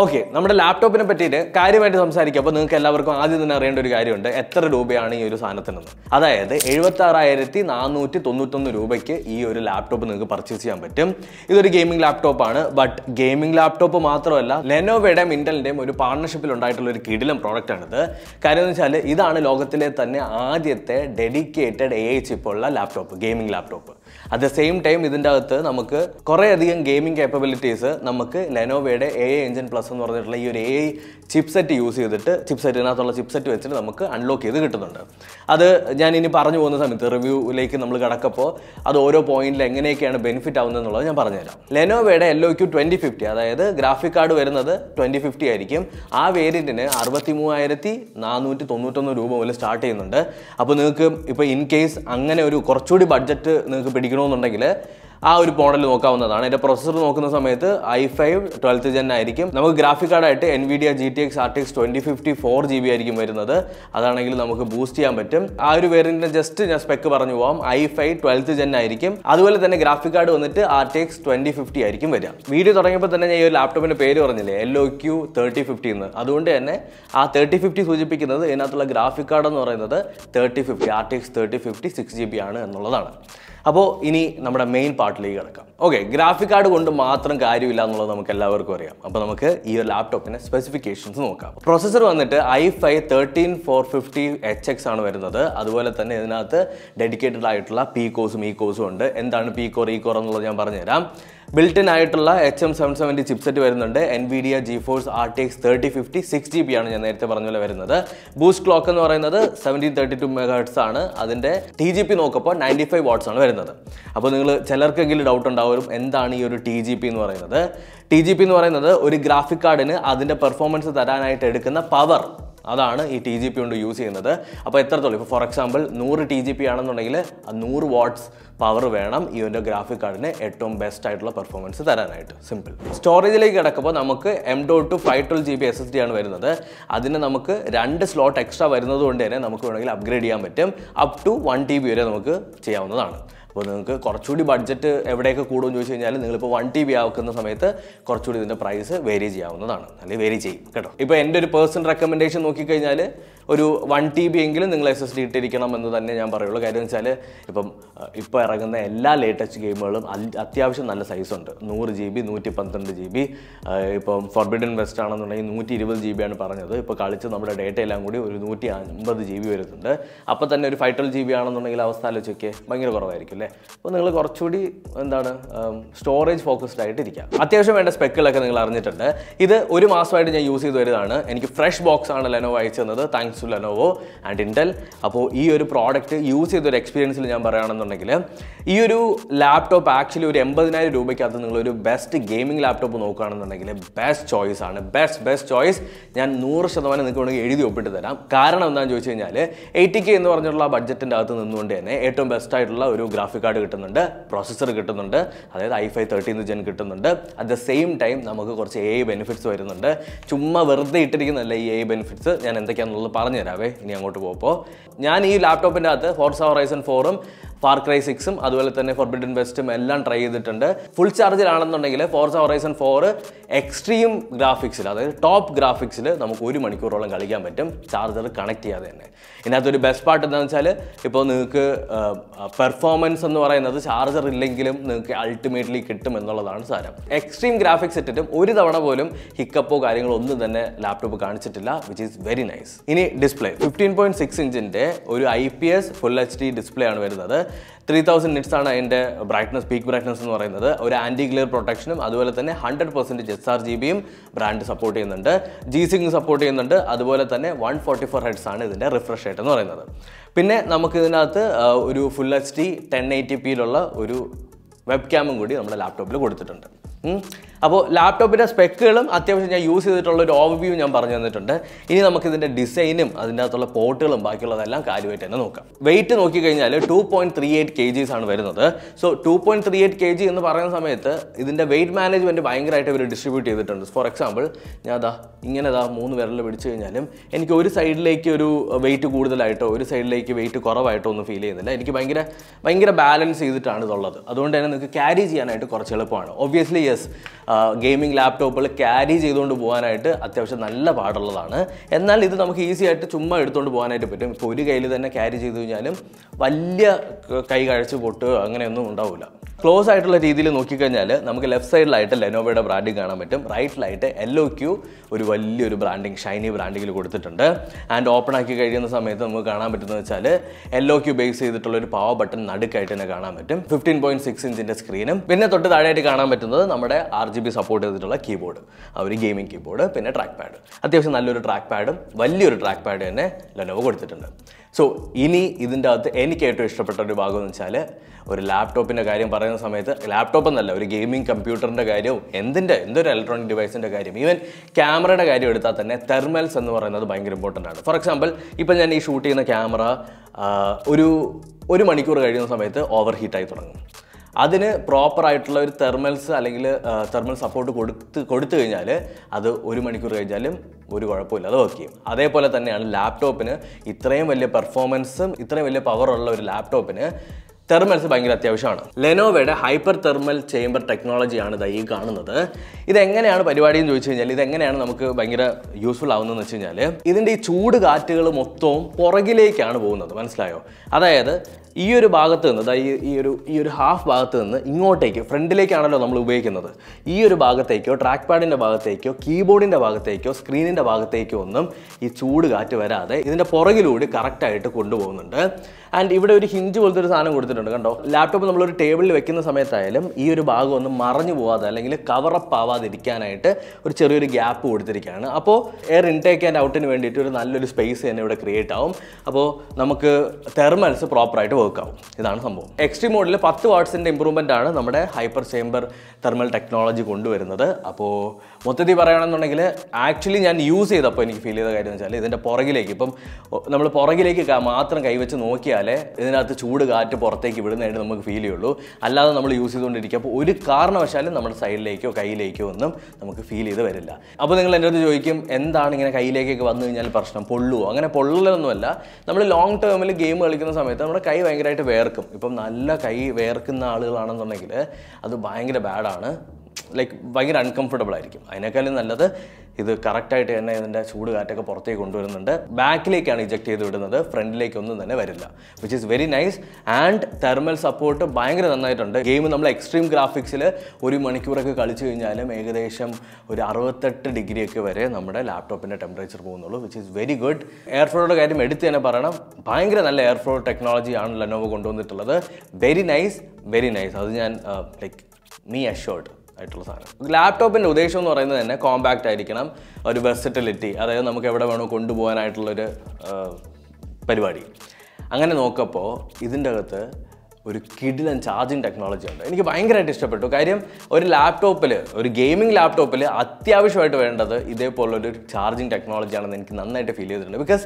okay നമ്മുടെ ലാപ്ടോപ്പിനെ പറ്റിയിട്ട് കാര്യമായിട്ട് സംസാരിക്കുക അപ്പോൾ നിങ്ങൾക്ക് എല്ലാവർക്കും ആദ്യം തന്നെ അറിയേണ്ട ഒരു കാര്യമുണ്ട് എത്ര രൂപയാണ് ഈ ഒരു സാധനത്തിനെന്ന് അതായത് എഴുപത്തി ആറായിരത്തി നാനൂറ്റി തൊണ്ണൂറ്റൊന്ന് രൂപയ്ക്ക് ഈ ഒരു ലാപ്ടോപ്പ് നിങ്ങൾക്ക് പർച്ചേസ് ചെയ്യാൻ പറ്റും ഇതൊരു ഗെയിമിംഗ് ലാപ്ടോപ്പാണ് ബട്ട് ഗെയിമിംഗ് ലാപ്ടോപ്പ് മാത്രമല്ല ലെനോവയുടെയും ഇൻ്റലിൻ്റെയും ഒരു പാർട്ണർഷിപ്പിൽ ഉണ്ടായിട്ടുള്ള ഒരു കിടിലം പ്രോഡക്റ്റാണിത് കാര്യം എന്ന് വെച്ചാൽ ഇതാണ് ലോകത്തിലെ തന്നെ ആദ്യത്തെ ഡെഡിക്കേറ്റഡ് എ ഐ ചിപ്പുള്ള laptop gaming laptop at the same time ഇതിൻ്റെ അകത്ത് നമുക്ക് കുറേയധികം ഗെയിമിംഗ് കേപ്പബിലിറ്റീസ് നമുക്ക് ലെനോവയുടെ എ ഐ എഞ്ചിൻ പ്ലസ് എന്ന് പറഞ്ഞിട്ടുള്ള ഈ ഒരു എ ഐ ചിപ്സെറ്റ് യൂസ് ചെയ്തിട്ട് ചിപ്സെറ്റിനകത്തുള്ള ചിപ്സെറ്റ് വെച്ചിട്ട് നമുക്ക് അൺലോക്ക് ചെയ്ത് കിട്ടുന്നുണ്ട് അത് ഞാൻ ഇനി പറഞ്ഞു പോകുന്ന സമയത്ത് റിവ്യൂയിലേക്ക് നമ്മൾ കിടക്കപ്പോൾ അത് ഓരോ പോയിന്റിൽ എങ്ങനെയൊക്കെയാണ് ബെനിഫിറ്റ് ആവുന്നത് എന്നുള്ളത് ഞാൻ പറഞ്ഞുതരാം ലെനോവയുടെ L O Q twenty fifty അതായത് ഗ്രാഫിക് കാർഡ് വരുന്നത് ട്വൻറ്റി ഫിഫ്റ്റി ആയിരിക്കും ആ വേരിയൻറ്റിന് അറുപത്തി മൂവായിരത്തി നാനൂറ്റി തൊണ്ണൂറ്റൊന്ന് രൂപ മുതൽ സ്റ്റാർട്ട് ചെയ്യുന്നുണ്ട് അപ്പോൾ നിങ്ങൾക്ക് ഇപ്പോൾ ഇൻ കേസ് അങ്ങനെ ഒരു കുറച്ചുകൂടി ബഡ്ജറ്റ് നിങ്ങൾക്ക് പിടിക്കണം മേടിക്കണമെന്നുണ്ടെങ്കിൽ ആ ഒരു മോഡൽ നോക്കാവുന്നതാണ് എൻ്റെ പ്രൊസസ്സർ നോക്കുന്ന സമയത്ത് ഐ ഫൈവ് ട്വൽത്ത് ജെൻ ആയിരിക്കും നമുക്ക് ഗ്രാഫിക് കാർഡായിട്ട് D G T X R T X twenty fifty four G B ആയിരിക്കും വരുന്നത് അതാണെങ്കിൽ നമുക്ക് ബൂസ്റ്റ് ചെയ്യാൻ പറ്റും ആ ഒരു വേരിയൻറ്റിൻ്റെ ജസ്റ്റ് ഞാൻ സ്പെക്ക് പറഞ്ഞു പോകാം ഐ ഫൈവ് ട്വൽത്ത് ജെൻ ആയിരിക്കും അതുപോലെ തന്നെ ഗ്രാഫിക് കാർഡ് വന്നിട്ട് R T X twenty fifty ആയിരിക്കും വരിക വീഡിയോ തുടങ്ങിയപ്പോൾ തന്നെ ഞാൻ ഈ ഒരു ലാപ്ടോപ്പിൻ്റെ പേര് പറഞ്ഞില്ലേ L O Q thirty fifty എന്ന് അതുകൊണ്ട് തന്നെ ആ തേർട്ടി ഫിഫ്റ്റി സൂചിപ്പിക്കുന്നത് ഇതിനകത്തുള്ള ഗ്രാഫിക് കാർഡ് എന്ന് പറയുന്നത് thirty fifty R T X thirty fifty six G B ആണ് എന്നുള്ളതാണ് അപ്പോൾ ഇനി നമ്മുടെ മെയിൻ പാർട്ടിലേക്ക് കിടക്കാം ഓക്കെ ഗ്രാഫിക് കാർഡ് കൊണ്ട് മാത്രം കാര്യമില്ല എന്നുള്ളത് നമുക്ക് എല്ലാവർക്കും അറിയാം അപ്പോൾ നമുക്ക് ഈ ഒരു ലാപ്ടോപ്പിൻ്റെ സ്പെസിഫിക്കേഷൻസ് നോക്കാം പ്രോസസ്സർ വന്നിട്ട് I five thirteen four fifty H X ആണ് വരുന്നത് അതുപോലെ തന്നെ ഇതിനകത്ത് ഡെഡിക്കേറ്റഡ് ആയിട്ടുള്ള പി കോസും ഈ കോസും ഉണ്ട് എന്താണ് പി കോർ ഈ കോർ എന്നുള്ളത് ഞാൻ പറഞ്ഞുതരാം ബിൽട്ടിൻ ആയിട്ടുള്ള H M seven seventy chipset വരുന്നുണ്ട് Nvidia GeForce R T X thirty fifty six G B ആണ് ഞാൻ നേരത്തെ പറഞ്ഞ പോലെ വരുന്നത് ബൂസ്റ്റ് ക്ലോക്ക് എന്ന് പറയുന്നത് സെവൻറ്റീൻ തേർട്ടി ടു മെഗാഹെഡ്സ് ആണ് അതിൻ്റെ ടി ജി പി നോക്കുമ്പോൾ നയൻറ്റി ഫൈവ് വാട്ട്സ് ആണ് വരുന്നത് അപ്പോൾ നിങ്ങൾ ചിലർക്കെങ്കിലും ഡൗട്ട് ഉണ്ടാവും എന്താണ് ഈ ഒരു ടി ജി പി എന്ന് പറയുന്നത് ടി ജി പി എന്ന് പറയുന്നത് ഒരു ഗ്രാഫിക് കാർഡിന് അതിൻ്റെ പെർഫോമൻസ് തരാനായിട്ട് എടുക്കുന്ന പവർ അതാണ് ഈ ടി ജി പി കൊണ്ട് യൂസ് ചെയ്യുന്നത് അപ്പോൾ എത്രത്തോളം ഇപ്പോൾ ഫോർ എക്സാമ്പിൾ നൂറ് ടി ജി പി ആണെന്നുണ്ടെങ്കിൽ നൂറ് വാട്ട്സ് പവർ വേണം ഈ ഒരു ഗ്രാഫിക് കാർഡിന് ഏറ്റവും ബെസ്റ്റ് ആയിട്ടുള്ള പെർഫോമൻസ് തരാനായിട്ട് സിമ്പിൾ സ്റ്റോറേജിലേക്ക് കിടക്കുമ്പോൾ നമുക്ക് M dot two five twelve G B S S D ആണ് വരുന്നത് അതിന് നമുക്ക് രണ്ട് സ്ലോട്ട് എക്സ്ട്രാ വരുന്നത് കൊണ്ട് തന്നെ നമുക്ക് വേണമെങ്കിൽ അപ്ഗ്രേഡ് ചെയ്യാൻ പറ്റും up to one T B വരെ നമുക്ക് ചെയ്യാവുന്നതാണ് അപ്പോൾ നിങ്ങൾക്ക് കുറച്ചുകൂടി ബഡ്ജറ്റ് എവിടെയൊക്കെ കൂടുമെന്ന് ചോദിച്ചു കഴിഞ്ഞാൽ നിങ്ങളിപ്പോൾ വൺ ടി ബി ആക്കുന്ന സമയത്ത് കുറച്ചുകൂടി ഇതിൻ്റെ പ്രൈസ് വേരി ചെയ്യാവുന്നതാണ് അല്ലെങ്കിൽ വേരി ചെയ്യും കേട്ടോ ഇപ്പോൾ എൻ്റെ ഒരു പേഴ്സണൽ റെക്കമെൻഡേഷൻ നോക്കിക്കഴിഞ്ഞാൽ ഒരു വൺ ടി ബി എങ്കിലും നിങ്ങൾ എസ് എസ് ഡി ഇട്ടിരിക്കണം എന്ന് തന്നെ ഞാൻ പറയുള്ളൂ കാര്യം വെച്ചാൽ ഇപ്പം ഇപ്പോൾ ഇറങ്ങുന്ന എല്ലാ ലേറ്റസ്റ്റ് ഗെയിമുകളും അത്യാവശ്യം നല്ല സൈസുണ്ട് നൂറ് ജി ബി നൂറ്റി പന്ത്രണ്ട് ജി ബി ഇപ്പം ഫോർബിഡൻ വെസ്റ്റ് ആണെന്നുണ്ടെങ്കിൽ നൂറ്റി ഇരുപത് ജി ബി ആണ് പറഞ്ഞത് ഇപ്പോൾ കളിച്ച് നമ്മുടെ ഡേറ്റ എല്ലാം കൂടി ഒരു നൂറ്റി അൻപത് ജി ബി വരുന്നുണ്ട് അപ്പോൾ തന്നെ ഒരു ഫൈവ് ട്വൽവ് ജി ബി ആണെന്നുണ്ടെങ്കിൽ അവസ്ഥ ആലോചിക്കേ ഭയങ്കര കുറവായിരിക്കും അല്ലേ അപ്പോൾ നിങ്ങൾ കുറച്ചുകൂടി എന്താണ് സ്റ്റോറേജ് ഫോക്കസ്ഡ് ആയിട്ട് ഇരിക്കാം അത്യാവശ്യം വേണ്ട സ്പെക്കുകളൊക്കെ നിങ്ങൾ അറിഞ്ഞിട്ടുണ്ട് ഇത് ഒരു മാസമായിട്ട് ഞാൻ യൂസ് ചെയ്ത് വരുന്നതാണ് എനിക്ക് ഫ്രഷ് ബോക്സ് ആണ് ലെനോ അയച്ചു തന്നത് thanks Asus Lenovo and Intel അപ്പോൾ ഈ ഒരു പ്രോഡക്റ്റ് യൂസ് ചെയ്തൊരു എക്സ്പീരിയൻസിൽ ഞാൻ പറയുകയാണെന്നുണ്ടെങ്കിൽ ഈ ഒരു ലാപ്ടോപ്പ് ആക്ച്വലി ഒരു എൺപതിനായിരം രൂപയ്ക്കകത്ത് നിങ്ങളൊരു ബെസ്റ്റ് ഗെയിമിംഗ് ലാപ്ടോപ്പ് നോക്കുകയാണെന്നുണ്ടെങ്കിൽ ബെസ്റ്റ് ചോയ്സ് ആണ് ബെസ്റ്റ് ബെസ്റ്റ് ചോയ്സ് ഞാൻ നൂറ് ശതമാനം നിങ്ങൾക്ക് വേണമെങ്കിൽ എഴുതി ഒപ്പിട്ട് തരാം കാരണം എന്താണെന്ന് ചോദിച്ചു കഴിഞ്ഞാൽ എയ്റ്റി കെ എന്ന് പറഞ്ഞിട്ടുള്ള ബഡ്ജറ്റിൻ്റെ അകത്ത് നിന്നുകൊണ്ട് തന്നെ ഏറ്റവും ബെസ്റ്റ് ആയിട്ടുള്ള ഒരു ഗ്രാഫിക് കാർഡ് കിട്ടുന്നുണ്ട് പ്രോസസ്സർ കിട്ടുന്നുണ്ട് അതായത് ഐ ഫൈവ് തേർട്ടീൻ ജെൻ കിട്ടുന്നുണ്ട് അറ്റ് ദ സെയിം ടൈം നമുക്ക് കുറച്ച് എ ബെനിഫിറ്റ്സ് വരുന്നുണ്ട് ചുമ്മാ വെറുതെ ഇട്ടിരിക്കുന്നതല്ല ഈ എ ബെനിഫിറ്റ്സ് ഞാൻ എന്തൊക്കെയാണെന്നുള്ളത് പറഞ്ഞു പറഞ്ഞുതരാവേ ഇനി അങ്ങോട്ട് പോകുമ്പോൾ ഞാൻ ഈ ലാപ്ടോപ്പിൻ്റെ അകത്ത് ഫോർസ് ഹൊറൈസൺ ഫോറും ഫാർ ക്രൈ സിക്സും അതുപോലെ തന്നെ ഫോർബിഡൻ വെസ്റ്റും എല്ലാം ട്രൈ ചെയ്തിട്ടുണ്ട് ഫുൾ ചാർജിലാണെന്നുണ്ടെങ്കിൽ ഫോർസ ഹൊറൈസൺ ഫോർ എക്സ്ട്രീം ഗ്രാഫിക്സിൽ അതായത് ടോപ്പ് ഗ്രാഫിക്സിൽ നമുക്ക് ഒരു മണിക്കൂറോളം കളിക്കാൻ പറ്റും ചാർജർ കണക്ട് ചെയ്യാതെ തന്നെ ഇതിനകത്തൊരു ബെസ്റ്റ് പാർട്ട് എന്താണെന്ന് വെച്ചാൽ ഇപ്പോൾ നിങ്ങൾക്ക് പെർഫോമൻസ് എന്ന് പറയുന്നത് ചാർജർ ഇല്ലെങ്കിലും നിങ്ങൾക്ക് അൾട്ടിമേറ്റ്ലി കിട്ടും എന്നുള്ളതാണ് സാരം എക്സ്ട്രീം ഗ്രാഫിക്സ് ഇട്ടിട്ടും ഒരു തവണ പോലും ഹിക്കപ്പോ കാര്യങ്ങളോ ഒന്നും തന്നെ ലാപ്ടോപ്പ് കാണിച്ചിട്ടില്ല വിച്ച് ഈസ് വെരി നൈസ് ഇനി ഡിസ്പ്ലേ ഫിഫ്റ്റീൻ പോയിന്റ് സിക്സ് ഇഞ്ചിൻ്റെ ഒരു I P S full H D display ആണ് വരുന്നത് ത്രീ തൗസൻഡ് നിറ്റ്സ് ആണ് അതിൻ്റെ ബ്രൈറ്റ്നസ് പീക്ക് ബ്രൈറ്റ്നസ് എന്ന് പറയുന്നത് ഒരു ആൻറ്റി ഗ്ലിയർ പ്രൊട്ടക്ഷനും അതുപോലെ തന്നെ hundred percent S R G ബിയും ബ്രാൻഡ് സപ്പോർട്ട് ചെയ്യുന്നുണ്ട് ജി സിംഗ് സപ്പോർട്ട് ചെയ്യുന്നുണ്ട് അതുപോലെ തന്നെ വൺ ഫോർട്ടി ഫോർ ഹെഡ്സ് ആണ് ഇതിൻ്റെ റിഫ്രഷ് റേറ്റ് എന്ന് പറയുന്നത് പിന്നെ നമുക്ക് ഇതിനകത്ത് ഒരു full H D ten eighty പിയിലുള്ള ഒരു വെബ് ക്യാമും കൂടി നമ്മുടെ ലാപ്ടോപ്പിൽ കൊടുത്തിട്ടുണ്ട് അപ്പോൾ ലാപ്ടോപ്പിൻ്റെ സ്പെക്കുകളും അത്യാവശ്യം ഞാൻ യൂസ് ചെയ്തിട്ടുള്ള ഒരു ഓവർവ്യൂ ഞാൻ പറഞ്ഞു തന്നിട്ടുണ്ട് ഇനി നമുക്കിതിൻ്റെ ഡിസൈനും അതിൻ്റെ അകത്തുള്ള പോർട്ടുകളും ബാക്കിയുള്ളതെല്ലാം കാര്യമായിട്ട് തന്നെ നോക്കാം വെയിറ്റ് നോക്കിക്കഴിഞ്ഞാൽ two point three eight K Gs ആണ് വരുന്നത് so two point three eight K G എന്ന് പറയുന്ന സമയത്ത് ഇതിൻ്റെ വെയിറ്റ് മാനേജ്മെൻറ്റ് ഭയങ്കരമായിട്ട് ഇവർ ഡിസ്ട്രിബ്യൂട്ട് ചെയ്തിട്ടുണ്ട് ഫോർ എക്സാമ്പിൾ ഞാൻ അതാ ഇങ്ങനെ അതാ മൂന്ന് വിരൽ പിടിച്ചു കഴിഞ്ഞാലും എനിക്ക് ഒരു സൈഡിലേക്ക് ഒരു വെയിറ്റ് കൂടുതലായിട്ടോ ഒരു സൈഡിലേക്ക് വെയിറ്റ് കുറവായിട്ടോ ഒന്നും ഫീൽ ചെയ്യുന്നില്ല എനിക്ക് ഭയങ്കര ഭയങ്കര ബാലൻസ് ചെയ്തിട്ടാണ് ഇതുള്ളത് അതുകൊണ്ട് തന്നെ നിങ്ങൾക്ക് ക്യാരി ചെയ്യാനായിട്ട് കുറച്ച് എളുപ്പമാണ് ഒബ്വിയസ്ലി യെസ് ഗെയിമിംഗ് ലാപ്ടോപ്പുകൾ ക്യാരി ചെയ്തുകൊണ്ട് പോകാനായിട്ട് അത്യാവശ്യം നല്ല പാടുള്ളതാണ് എന്നാൽ ഇത് നമുക്ക് ഈസി ആയിട്ട് ചുമ്മാ എടുത്തുകൊണ്ട് പോകാനായിട്ട് പറ്റും ഇപ്പോൾ ഒരു കയ്യിൽ തന്നെ ക്യാരി ചെയ്ത് കഴിഞ്ഞാലും വലിയ കൈ കഴിച്ച് പൊട്ടുകയോ അങ്ങനെയൊന്നും ഉണ്ടാവില്ല ക്ലോസ് ആയിട്ടുള്ള രീതിയിൽ നോക്കിക്കഴിഞ്ഞാൽ നമുക്ക് ലെഫ്റ്റ് സൈഡിലായിട്ട് ലെനോവയുടെ ബ്രാൻഡിങ് കാണാൻ പറ്റും റൈറ്റിലായിട്ട് എല്ലോ ക്യൂ ഒരു വലിയൊരു ബ്രാൻഡിങ് ഷൈനി ബ്രാൻഡിങ്ങിൽ കൊടുത്തിട്ടുണ്ട് ആൻഡ് ഓപ്പൺ ആക്കി കഴിയുന്ന സമയത്ത് നമുക്ക് കാണാൻ പറ്റുന്നത് വെച്ചാൽ എല്ലോ ക്യൂ ബേസ് ചെയ്തിട്ടുള്ള ഒരു പവർ ബട്ടൺ നടുക്കായിട്ട് തന്നെ കാണാൻ പറ്റും ഫിഫ്റ്റീൻ പോയിന്റ് സിക്സ് ഇഞ്ചിൻ്റെ സ്ക്രീനും പിന്നെ തൊട്ട് താഴെയായിട്ട് കാണാൻ പറ്റുന്നത് നമ്മുടെ ആർ ജി ബി സപ്പോർട്ട് ചെയ്തിട്ടുള്ള കീബോർഡ് ഒരു ഗെയിമിംഗ് കീബോർഡ് പിന്നെ ട്രാക്ക് പാഡ് അത്യാവശ്യം നല്ലൊരു ട്രാക്ക് പാഡും വലിയൊരു ട്രാക്ക് പാഡ് തന്നെ ലെനോവ് കൊടുത്തിട്ടുണ്ട് സോ ഇനി ഇതിൻ്റെ അകത്ത് എനിക്ക് ഏറ്റവും ഇഷ്ടപ്പെട്ട ഒരു ഭാഗം എന്ന് വെച്ചാൽ ഒരു ലാപ്ടോപ്പിൻ്റെ കാര്യം പറയുന്ന സമയത്ത് ലാപ്ടോപ്പ് എന്നല്ല ഒരു ഗെയിമിംഗ് കമ്പ്യൂട്ടറിൻ്റെ കാര്യവും എന്തിൻ്റെ എന്തൊരു ഇലക്ട്രോണിക് ഡിവൈസിൻ്റെ കാര്യം ഈവൻ ക്യാമറയുടെ കാര്യം എടുത്താൽ തന്നെ തെർമൽസ് എന്ന് പറയുന്നത് ഭയങ്കര ഇമ്പോർട്ടൻ്റ് ആണ് ഫോർ എക്സാമ്പിൾ ഇപ്പം ഞാൻ ഈ ഷൂട്ട് ചെയ്യുന്ന ക്യാമറ ഒരു ഒരു മണിക്കൂർ കഴിയുന്ന സമയത്ത് ഓവർ ഹീറ്റായി തുടങ്ങും അതിന് പ്രോപ്പറായിട്ടുള്ള ഒരു തെർമൽസ് അല്ലെങ്കിൽ തെർമൽ സപ്പോർട്ട് കൊടുത്ത് കൊടുത്തു കഴിഞ്ഞാൽ അത് ഒരു മണിക്കൂർ കഴിഞ്ഞാലും ഒരു കുഴപ്പമില്ല അത് വർക്ക് ചെയ്യും അതേപോലെ തന്നെയാണ് ലാപ്ടോപ്പിന് ഇത്രയും വലിയ പെർഫോമൻസും ഇത്രയും വലിയ പവറുള്ള ഒരു ലാപ്ടോപ്പിന് തെർമൽസ് ഭയങ്കര അത്യാവശ്യമാണ് ലെനോവയുടെ ഹൈപ്പർ തെർമൽ ചേംബർ ടെക്നോളജിയാണ് ഇതാ ഈ കാണുന്നത് ഇതെങ്ങനെയാണ് പരിപാടി എന്ന് ചോദിച്ചു കഴിഞ്ഞാൽ ഇതെങ്ങനെയാണ് നമുക്ക് ഭയങ്കര യൂസ്ഫുൾ ആവുന്നതെന്ന് വെച്ച് കഴിഞ്ഞാൽ ഇതിൻ്റെ ഈ ചൂട് കാറ്റുകൾ മൊത്തവും പുറകിലേക്കാണ് പോകുന്നത് മനസ്സിലായോ അതായത് ഈ ഒരു ഭാഗത്ത് നിന്ന് അതായത് ഈ ഒരു ഈ ഒരു ഹാഫ് ഭാഗത്ത് നിന്ന് ഇങ്ങോട്ടേക്ക് ഫ്രണ്ടിലേക്കാണല്ലോ നമ്മൾ ഉപയോഗിക്കുന്നത് ഈ ഒരു ഭാഗത്തേക്കോ ട്രാക്ക് പാഡിൻ്റെ ഭാഗത്തേക്കോ കീബോർഡിൻ്റെ ഭാഗത്തേക്കോ സ്ക്രീനിൻ്റെ ഭാഗത്തേക്കോ ഒന്നും ഈ ചൂട് കാറ്റ് വരാതെ ഇതിൻ്റെ പുറകിലൂടെ കറക്റ്റായിട്ട് കൊണ്ടുപോകുന്നുണ്ട് ആൻഡ് ഇവിടെ ഒരു ഹിഞ്ച് പോലത്തെ ഒരു സാധനം കൊടുത്തിട്ടുണ്ട് കണ്ടോ ലാപ്ടോപ്പ് നമ്മളൊരു ടേബിളിൽ വെക്കുന്ന സമയത്തായാലും ഈ ഒരു ഭാഗം ഒന്ന് മറഞ്ഞു പോവാതെ അല്ലെങ്കിൽ കവറപ്പ് ആവാതിരിക്കാനായിട്ട് ഒരു ചെറിയൊരു ഗ്യാപ്പ് കൊടുത്തിരിക്കുകയാണ് അപ്പോൾ എയർ ഇൻടേക്ക് ആൻഡ് ഔട്ടിന് വേണ്ടിയിട്ട് ഒരു നല്ലൊരു സ്പേസ് തന്നെ ഇവിടെ ക്രിയേറ്റ് ആവും അപ്പോൾ നമുക്ക് തെർമൽസ് പ്രോപ്പറായിട്ട് വർക്ക് ആവും ഇതാണ് സംഭവം എക്സ്ട്രീം മോഡിൽ പത്ത് വാട്ട്സിൻ്റെ ഇമ്പ്രൂവ്മെൻ്റ് ആണ് നമ്മുടെ ഹൈപ്പർ ചേംബർ തെർമൽ ടെക്നോളജി കൊണ്ടുവരുന്നത് അപ്പോൾ മൊത്തത്തിൽ പറയുകയാണെന്നുണ്ടെങ്കിൽ ആക്ച്വലി ഞാൻ യൂസ് ചെയ്തപ്പോൾ എനിക്ക് ഫീൽ ചെയ്ത കാര്യം എന്ന് വെച്ചാൽ ഇതിൻ്റെ പുറകിലേക്ക് ഇപ്പം നമ്മൾ പുറകിലേക്ക് മാത്രം കൈവച്ച് നോക്കിയാലേ ഇതിനകത്ത് ചൂട് കാറ്റ് പുറത്തേക്ക് വിടുന്നതായിട്ട് നമുക്ക് ഫീൽ ചെയ്യുള്ളൂ അല്ലാതെ നമ്മൾ യൂസ് ചെയ്തുകൊണ്ടിരിക്കുക അപ്പോൾ ഒരു കാരണവശാലും നമ്മുടെ സൈഡിലേക്കോ കയ്യിലേക്കോ ഒന്നും നമുക്ക് ഫീൽ ചെയ്ത് വരില്ല അപ്പോൾ നിങ്ങൾ എൻ്റെ അടുത്ത് ചോദിക്കും എന്താണ് ഇങ്ങനെ കയ്യിലേക്കൊക്കെ വന്നു കഴിഞ്ഞാൽ പ്രശ്നം പൊള്ളുവോ അങ്ങനെ പൊള്ളലൊന്നുമല്ല നമ്മൾ ലോങ് ടേമിൽ ഗെയിം കളിക്കുന്ന സമയത്ത് നമ്മുടെ കൈ ഭയങ്കരമായിട്ട് വേർക്കും ഇപ്പം നല്ല കൈ വേർക്കുന്ന ആളുകളാണെന്നുണ്ടെങ്കിൽ അത് ഭയങ്കര ബാഡാണ് ലൈക്ക് ഭയങ്കര അൺകംഫർട്ടബിൾ ആയിരിക്കും അതിനേക്കാളും നല്ലത് ഇത് കറക്റ്റായിട്ട് തന്നെ ഇതിൻ്റെ ചൂട് കാറ്റൊക്കെ പുറത്തേക്ക് കൊണ്ടുവരുന്നുണ്ട് ബാക്കിലേക്കാണ് ഇജക്ട് ചെയ്ത് വിടുന്നത് ഫ്രണ്ടിലേക്കൊന്നും തന്നെ വരില്ല which is very nice and thermal support ഭയങ്കര നന്നായിട്ടുണ്ട് ഗെയിം നമ്മൾ എക്സ്ട്രീം ഗ്രാഫിക്സിൽ ഒരു മണിക്കൂറൊക്കെ കളിച്ചു കഴിഞ്ഞാലും ഏകദേശം ഒരു അറുപത്തെട്ട് ഡിഗ്രിയൊക്കെ വരെ നമ്മുടെ ലാപ്ടോപ്പിൻ്റെ ടെമ്പറേച്ചർ പോകുന്നുള്ളൂ which is very good air ഫ്ലോയുടെ കാര്യം എടുത്ത് തന്നെ പറയണം ഭയങ്കര നല്ല എയർ ഫ്ലോ ടെക്നോളജിയാണ് ലെനോവോ കൊണ്ടുവന്നിട്ടുള്ളത് വെരി നൈസ് വെരി നൈസ് അത് ഞാൻ ലൈക്ക് മീ അഷോർഡ് ആയിട്ടുള്ള സാധനം ലാപ്ടോപ്പിൻ്റെ ഉദ്ദേശം എന്ന് പറയുന്നത് തന്നെ കോമ്പാക്റ്റ് ആയിരിക്കണം ഒരു വെർസിറ്റിലിറ്റി അതായത് നമുക്ക് എവിടെ വേണോ കൊണ്ടുപോകാനായിട്ടുള്ളൊരു പരിപാടി അങ്ങനെ നോക്കപ്പോൾ ഇതിൻ്റെ അകത്ത് ഒരു കിഡിലൻ ചാർജിങ് ടെക്നോളജി ഉണ്ട് എനിക്ക് ഭയങ്കരമായിട്ട് ഇഷ്ടപ്പെട്ടു കാര്യം ഒരു ലാപ്ടോപ്പിൽ ഒരു ഗെയിമിംഗ് ലാപ്ടോപ്പിൽ അത്യാവശ്യമായിട്ട് വേണ്ടത് ഇതേപോലുള്ളൊരു ചാർജിങ് ടെക്നോളജിയാണെന്ന് എനിക്ക് നന്നായിട്ട് ഫീൽ ചെയ്തിട്ടുണ്ട് ബിക്കോസ്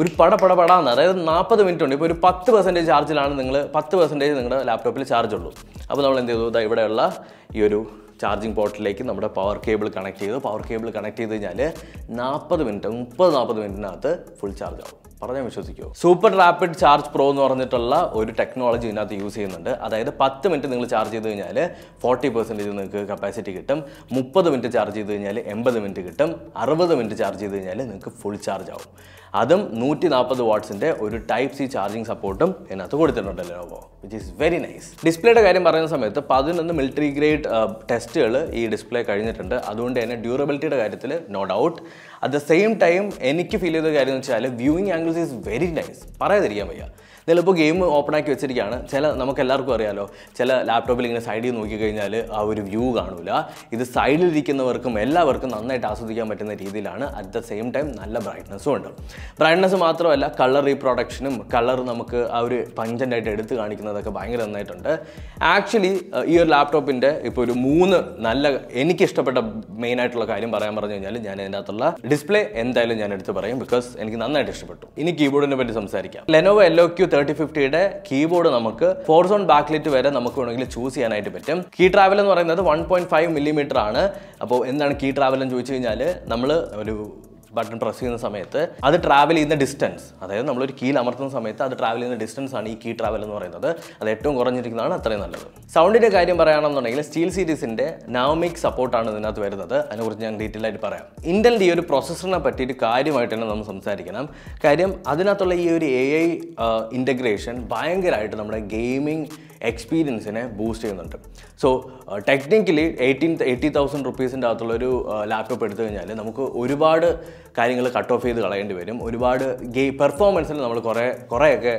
ഒരു പട പട പടാന്ന് അതായത് നാൽപ്പത് മിനിറ്റ് ഉണ്ട് ഇപ്പോൾ ഒരു പത്ത് പെർസെൻറ്റേജ് ചാർജിലാണ് നിങ്ങൾ പത്ത് പെർസെൻറ്റേജ് നിങ്ങളുടെ ലാപ്ടോപ്പിൽ ചാർജ് ഉള്ളൂ അപ്പോൾ നമ്മൾ എന്ത് ചെയ്തു ഇതാ ഇവിടെയുള്ള ഈ ഒരു ചാർജിങ് പോർട്ടിലേക്ക് നമ്മുടെ പവർ കേബിൾ കണക്ട് ചെയ്തു പവർ കേബിൾ കണക്ട് ചെയ്ത് കഴിഞ്ഞാൽ നാൽപ്പത് മിനിറ്റ് മുപ്പത് നാൽപ്പത് മിനിറ്റിനകത്ത് ഫുൾ ചാർജ് ആവും പറഞ്ഞാൽ വിശ്വസിക്കുമോ സൂപ്പർ റാപ്പിഡ് ചാർജ് പ്രോ എന്ന് പറഞ്ഞിട്ടുള്ള ഒരു ടെക്നോളജി ഇതിനകത്ത് യൂസ് ചെയ്യുന്നുണ്ട് അതായത് പത്ത് മിനിറ്റ് നിങ്ങൾ ചാർജ് ചെയ്ത് കഴിഞ്ഞാൽ ഫോർട്ടി പെർസെൻറ്റേജ് നിങ്ങൾക്ക് കപ്പാസിറ്റി കിട്ടും മുപ്പത് മിനിറ്റ് ചാർജ് ചെയ്ത് കഴിഞ്ഞാൽ എൺപത് മിനിറ്റ് കിട്ടും അറുപത് മിനിറ്റ് ചാർജ് ചെയ്ത് കഴിഞ്ഞാൽ നിങ്ങൾക്ക് ഫുൾ ചാർജ് ആവും അതും നൂറ്റി നാൽപ്പത് വാട്ട്സിൻ്റെ ഒരു ടൈപ്പ് സി ചാർജിങ് സപ്പോർട്ടും ഇതിനകത്ത് കൊടുത്തിട്ടുണ്ട് Lenovo which is very nice ഡിസ്പ്ലേയുടെ കാര്യം പറയുന്ന സമയത്ത് പതിനൊന്ന് മിലിറ്ററി ഗ്രേഡ് ടെസ്റ്റുകൾ ഈ ഡിസ്പ്ലേ കഴിഞ്ഞിട്ടുണ്ട് അതുകൊണ്ട് തന്നെ ഡ്യൂറബിലിറ്റിയുടെ കാര്യത്തിൽ no doubt at the same time എനിക്ക് ഫീൽ ചെയ്ത കാര്യം എന്ന് വെച്ചാൽ viewing angles is very nice പറയാതിരിക്കാൻ വയ്യ ഇതിലിപ്പോൾ ഗെയിം ഓപ്പൺ ആക്കി വെച്ചിരിക്കുകയാണ് ചില നമുക്ക് എല്ലാവർക്കും അറിയാലോ ചില ലാപ്ടോപ്പിൽ ഇങ്ങനെ സൈഡിൽ നോക്കിക്കഴിഞ്ഞാൽ ആ ഒരു വ്യൂ കാണില്ല ഇത് സൈഡിലിരിക്കുന്നവർക്കും എല്ലാവർക്കും നന്നായിട്ട് ആസ്വദിക്കാൻ പറ്റുന്ന രീതിയിലാണ് അറ്റ് ദ സെയിം ടൈം നല്ല ബ്രൈറ്റ്നസ്സും ഉണ്ട് ബ്രൈറ്റ്നസ് മാത്രമല്ല കളർ റീപ്രൊഡക്ഷനും കളർ നമുക്ക് ആ ഒരു പഞ്ചൻ്റായിട്ട് എടുത്ത് കാണിക്കുന്നതൊക്കെ ഭയങ്കര നന്നായിട്ടുണ്ട് ആക്ച്വലി ഈ ഒരു ലാപ്ടോപ്പിൻ്റെ ഇപ്പോൾ ഒരു മൂന്ന് നല്ല എനിക്കിഷ്ടപ്പെട്ട ഇഷ്ടപ്പെട്ട മെയിൻ ആയിട്ടുള്ള കാര്യം പറയാൻ പറഞ്ഞു കഴിഞ്ഞാൽ ഞാൻ അതിൻ്റെ അകത്തുള്ള ഡിസ്പ്ലേ എന്തായാലും ഞാൻ എടുത്ത് പറയും ബിക്കോസ് എനിക്ക് നന്നായിട്ട് ഇഷ്ടപ്പെട്ടു ഇനി കീബോർഡിനെ പറ്റി സംസാരിക്കാം ലെനോവോ എല്ലോ ക്യൂ തേർട്ടി ഫിഫ്റ്റിയുടെ കീബോർഡ് നമുക്ക് ഫോർ സോൺ ബാക്ക്ലെറ്റ് വരെ നമുക്ക് വേണമെങ്കിൽ ചൂസ് ചെയ്യാനായിട്ട് പറ്റും കീ ട്രാവൽ എന്ന് പറയുന്നത് വൺ പോയിന്റ് ഫൈവ് മില്ലിമീറ്റർ ആണ് അപ്പോൾ എന്താണ് കീ ട്രാവൽ എന്ന് ചോദിച്ചു കഴിഞ്ഞാൽ നമ്മൾ ഒരു ബട്ടൺ പ്രസ് ചെയ്യുന്ന സമയത്ത് അത് ട്രാവൽ ചെയ്യുന്ന ഡിസ്റ്റൻസ് അതായത് നമ്മളൊരു കീൽ അമർത്തുന്ന സമയത്ത് അത് ട്രാവൽ ചെയ്യുന്ന ഡിസ്റ്റൻസ് ആണ് ഈ കീ ട്രാവൽ എന്ന് പറയുന്നത് അത് ഏറ്റവും കുറഞ്ഞിരിക്കുന്നതാണ് അത്രയും നല്ലത് സൗണ്ടിൻ്റെ കാര്യം പറയുകയാണെന്നുണ്ടെങ്കിൽ സ്റ്റീൽ സീരീസിൻ്റെ നാമിക് സപ്പോർട്ടാണ് ഇതിനകത്ത് വരുന്നത് അതിനെക്കുറിച്ച് ഞാൻ ഡീറ്റെയിൽ ആയിട്ട് പറയാം ഇൻ്റലിൻ്റെ ഈ ഒരു പ്രോസസ്സറിനെ പറ്റിയിട്ട് കാര്യമായിട്ട് തന്നെ നമ്മൾ സംസാരിക്കണം കാര്യം അതിനകത്തുള്ള ഈ ഒരു എ ഐ ഇൻ്റഗ്രേഷൻ ഭയങ്കരമായിട്ട് നമ്മുടെ ഗെയിമിംഗ് എക്സ്പീരിയൻസിനെ ബൂസ്റ്റ് ചെയ്യുന്നുണ്ട് so technically eighteen eighty thousand റുപ്പീസിൻ്റെ അകത്തുള്ളൊരു ലാപ്ടോപ്പ് uh, എടുത്തു കഴിഞ്ഞാൽ നമുക്ക് ഒരുപാട് കാര്യങ്ങൾ കട്ട് ഓഫ് ചെയ്ത് കളയേണ്ടി വരും ഒരുപാട് ഗെയിം പെർഫോമൻസിൽ നമ്മൾ കുറേ കുറേയൊക്കെ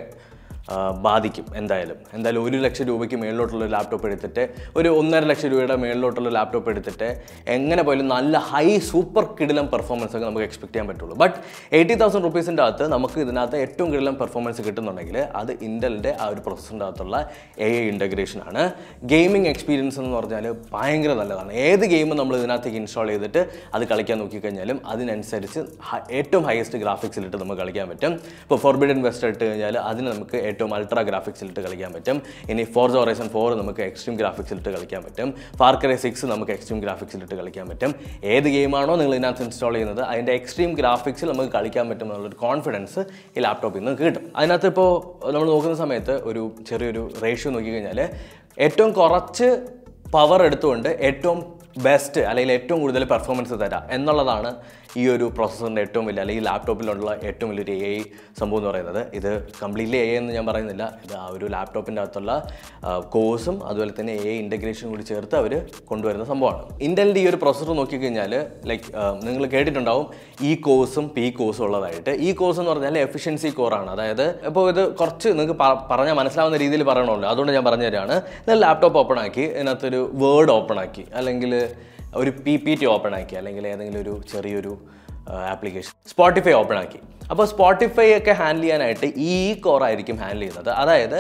ബാധിക്കും എന്തായാലും എന്തായാലും ഒരു ലക്ഷം രൂപയ്ക്ക് മേളിലോട്ടുള്ള ലാപ്ടോപ്പ് എടുത്തിട്ട് ഒരു ഒന്നര ലക്ഷം രൂപയുടെ മേളിലോട്ടുള്ള ലാപ്ടോപ്പ് എടുത്തിട്ട് എങ്ങനെ പോയാലും നല്ല ഹൈ സൂപ്പർ കിടിലം പെർഫോമൻസ് ഒക്കെ നമുക്ക് എക്സ്പെക്ട് ചെയ്യാൻ പറ്റുള്ളൂ ബട്ട് എയ്റ്റി തൗസൻഡ് റുപ്പീസിൻ്റെ അകത്ത് നമുക്ക് ഇതിനകത്ത് ഏറ്റവും കിടിലം പെർഫോമൻസ് കിട്ടുന്നുണ്ടെങ്കിൽ അത് ഇൻ്റലിൻ്റെ ആ ഒരു പ്രോസസ്സിൻ്റെ അകത്തുള്ള എ ഐ ഇൻ്റഗ്രേഷൻ ആണ് ഗെയിമിംഗ് എക്സ്പീരിയൻസ് എന്ന് പറഞ്ഞാൽ ഭയങ്കര നല്ലതാണ് ഏത് ഗെയിം നമ്മൾ ഇതിനകത്തേക്ക് ഇൻസ്റ്റാൾ ചെയ്തിട്ട് അത് കളിക്കാൻ നോക്കിക്കഴിഞ്ഞാലും അതിനനുസരിച്ച് ഏറ്റവും ഹയസ്റ്റ് ഗ്രാഫിക്സിലിട്ട് നമുക്ക് കളിക്കാൻ പറ്റും ഇപ്പോൾ ഫോർബിഡൻ വെസ്റ്റ് ഇട്ട് കഴിഞ്ഞാൽ അതിന് നമുക്ക് ഏറ്റവും അൾട്രാ ഗ്രാഫിക്സിലിട്ട് കളിക്കാൻ പറ്റും ഇനി ഫോർസ് ഹൊറൈസൺ ഫോർ നമുക്ക് എക്സ്ട്രീം ഗ്രാഫിക്സിലിട്ട് കളിക്കാൻ പറ്റും ഫാർക്കറെ സിക്സ് നമുക്ക് എക്സ്ട്രീം ഗ്രാഫിക്സിലിട്ട് കളിക്കാൻ പറ്റും ഏത് ഗെയിമാണോ നിങ്ങൾ ഇതിനകത്ത് ഇൻസ്റ്റാൾ ചെയ്യുന്നത് അതിൻ്റെ എക്സ്ട്രീം ഗ്രാഫിക്സിൽ നമുക്ക് കളിക്കാൻ പറ്റും എന്നുള്ളൊരു കോൺഫിഡൻസ് ഈ ലാപ്ടോപ്പിൽ നിന്ന് കിട്ടും അതിനകത്ത് ഇപ്പോൾ നമ്മൾ നോക്കുന്ന സമയത്ത് ഒരു ചെറിയൊരു റേഷ്യോ നോക്കിക്കഴിഞ്ഞാൽ ഏറ്റവും കുറച്ച് പവർ എടുത്തുകൊണ്ട് ഏറ്റവും ബെസ്റ്റ് അല്ലെങ്കിൽ ഏറ്റവും കൂടുതൽ പെർഫോമൻസ് തരാം എന്നുള്ളതാണ് ഈ ഒരു പ്രോസസ്സറിൻ്റെ ഏറ്റവും വലിയ അല്ലെങ്കിൽ ലാപ്ടോപ്പിലുള്ള ഏറ്റവും വലിയൊരു എ ഐ സംഭവം എന്ന് പറയുന്നത് ഇത് കംപ്ലീറ്റ്ലി എ എന്ന് ഞാൻ പറയുന്നില്ല ഇത് ആ ഒരു ലാപ്ടോപ്പിൻ്റെ അകത്തുള്ള കോഴ്സും അതുപോലെ തന്നെ എ ഇൻ്റഗ്രേഷൻ കൂടി ചേർത്ത് അവർ കൊണ്ടുവരുന്ന സംഭവമാണ് ഇൻ്റലിൻ്റെ ഈ ഒരു പ്രോസസ്സർ നോക്കിക്കഴിഞ്ഞാൽ ലൈക്ക് നിങ്ങൾ കേട്ടിട്ടുണ്ടാവും ഈ കോഴ്സും പി കോഴ്സും ഉള്ളതായിട്ട് ഈ കോഴ്സ് എന്ന് പറഞ്ഞാൽ എഫിഷ്യൻസി കോറാണ് അതായത് ഇപ്പോൾ ഇത് കുറച്ച് നിങ്ങൾക്ക് പറഞ്ഞാൽ മനസ്സിലാവുന്ന രീതിയിൽ പറയണമല്ലോ അതുകൊണ്ട് ഞാൻ പറഞ്ഞുതരാണ് നിങ്ങൾ ലാപ്ടോപ്പ് ഓപ്പൺ ആക്കി ഇതിനകത്തൊരു വേർഡ് ഓപ്പൺ ആക്കി അല്ലെങ്കിൽ ഒരു പി പി ടി ഓപ്പൺ ആക്കി അല്ലെങ്കിൽ ഏതെങ്കിലും ഒരു ചെറിയൊരു ആപ്ലിക്കേഷൻ സ്പോട്ടിഫൈ ഓപ്പൺ ആക്കി അപ്പോൾ സ്പോട്ടിഫൈ ഒക്കെ ഹാൻഡിൽ ചെയ്യാനായിട്ട് ഈ കോർ ആയിരിക്കും ഹാൻഡിൽ ചെയ്യുന്നത് അതായത്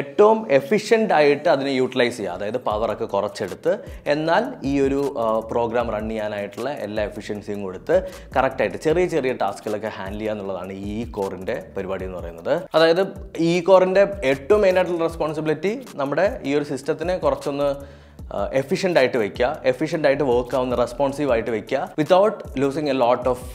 ഏറ്റവും എഫിഷ്യൻ്റ് ആയിട്ട് അതിനെ യൂട്ടിലൈസ് ചെയ്യുക അതായത് പവറൊക്കെ കുറച്ചെടുത്ത് എന്നാൽ ഈ ഒരു പ്രോഗ്രാം റൺ ചെയ്യാനായിട്ടുള്ള എല്ലാ എഫിഷ്യൻസിയും കൊടുത്ത് കറക്റ്റായിട്ട് ചെറിയ ചെറിയ ടാസ്കുകളൊക്കെ ഹാൻഡിൽ ചെയ്യുക എന്നുള്ളതാണ് ഈ കോറിൻ്റെ പരിപാടി എന്ന് പറയുന്നത് അതായത് ഈ കോറിൻ്റെ ഏറ്റവും മെയിനായിട്ടുള്ള റെസ്പോൺസിബിലിറ്റി നമ്മുടെ ഈ ഒരു സിസ്റ്റത്തിനെ കുറച്ചൊന്ന് എഫിഷ്യൻ്റ് ആയിട്ട് വയ്ക്കുക എഫിഷ്യൻ്റ് ആയിട്ട് വർക്ക് ആവുന്ന റെസ്പോൺസീവ് ആയിട്ട് വയ്ക്കുക without losing a lot of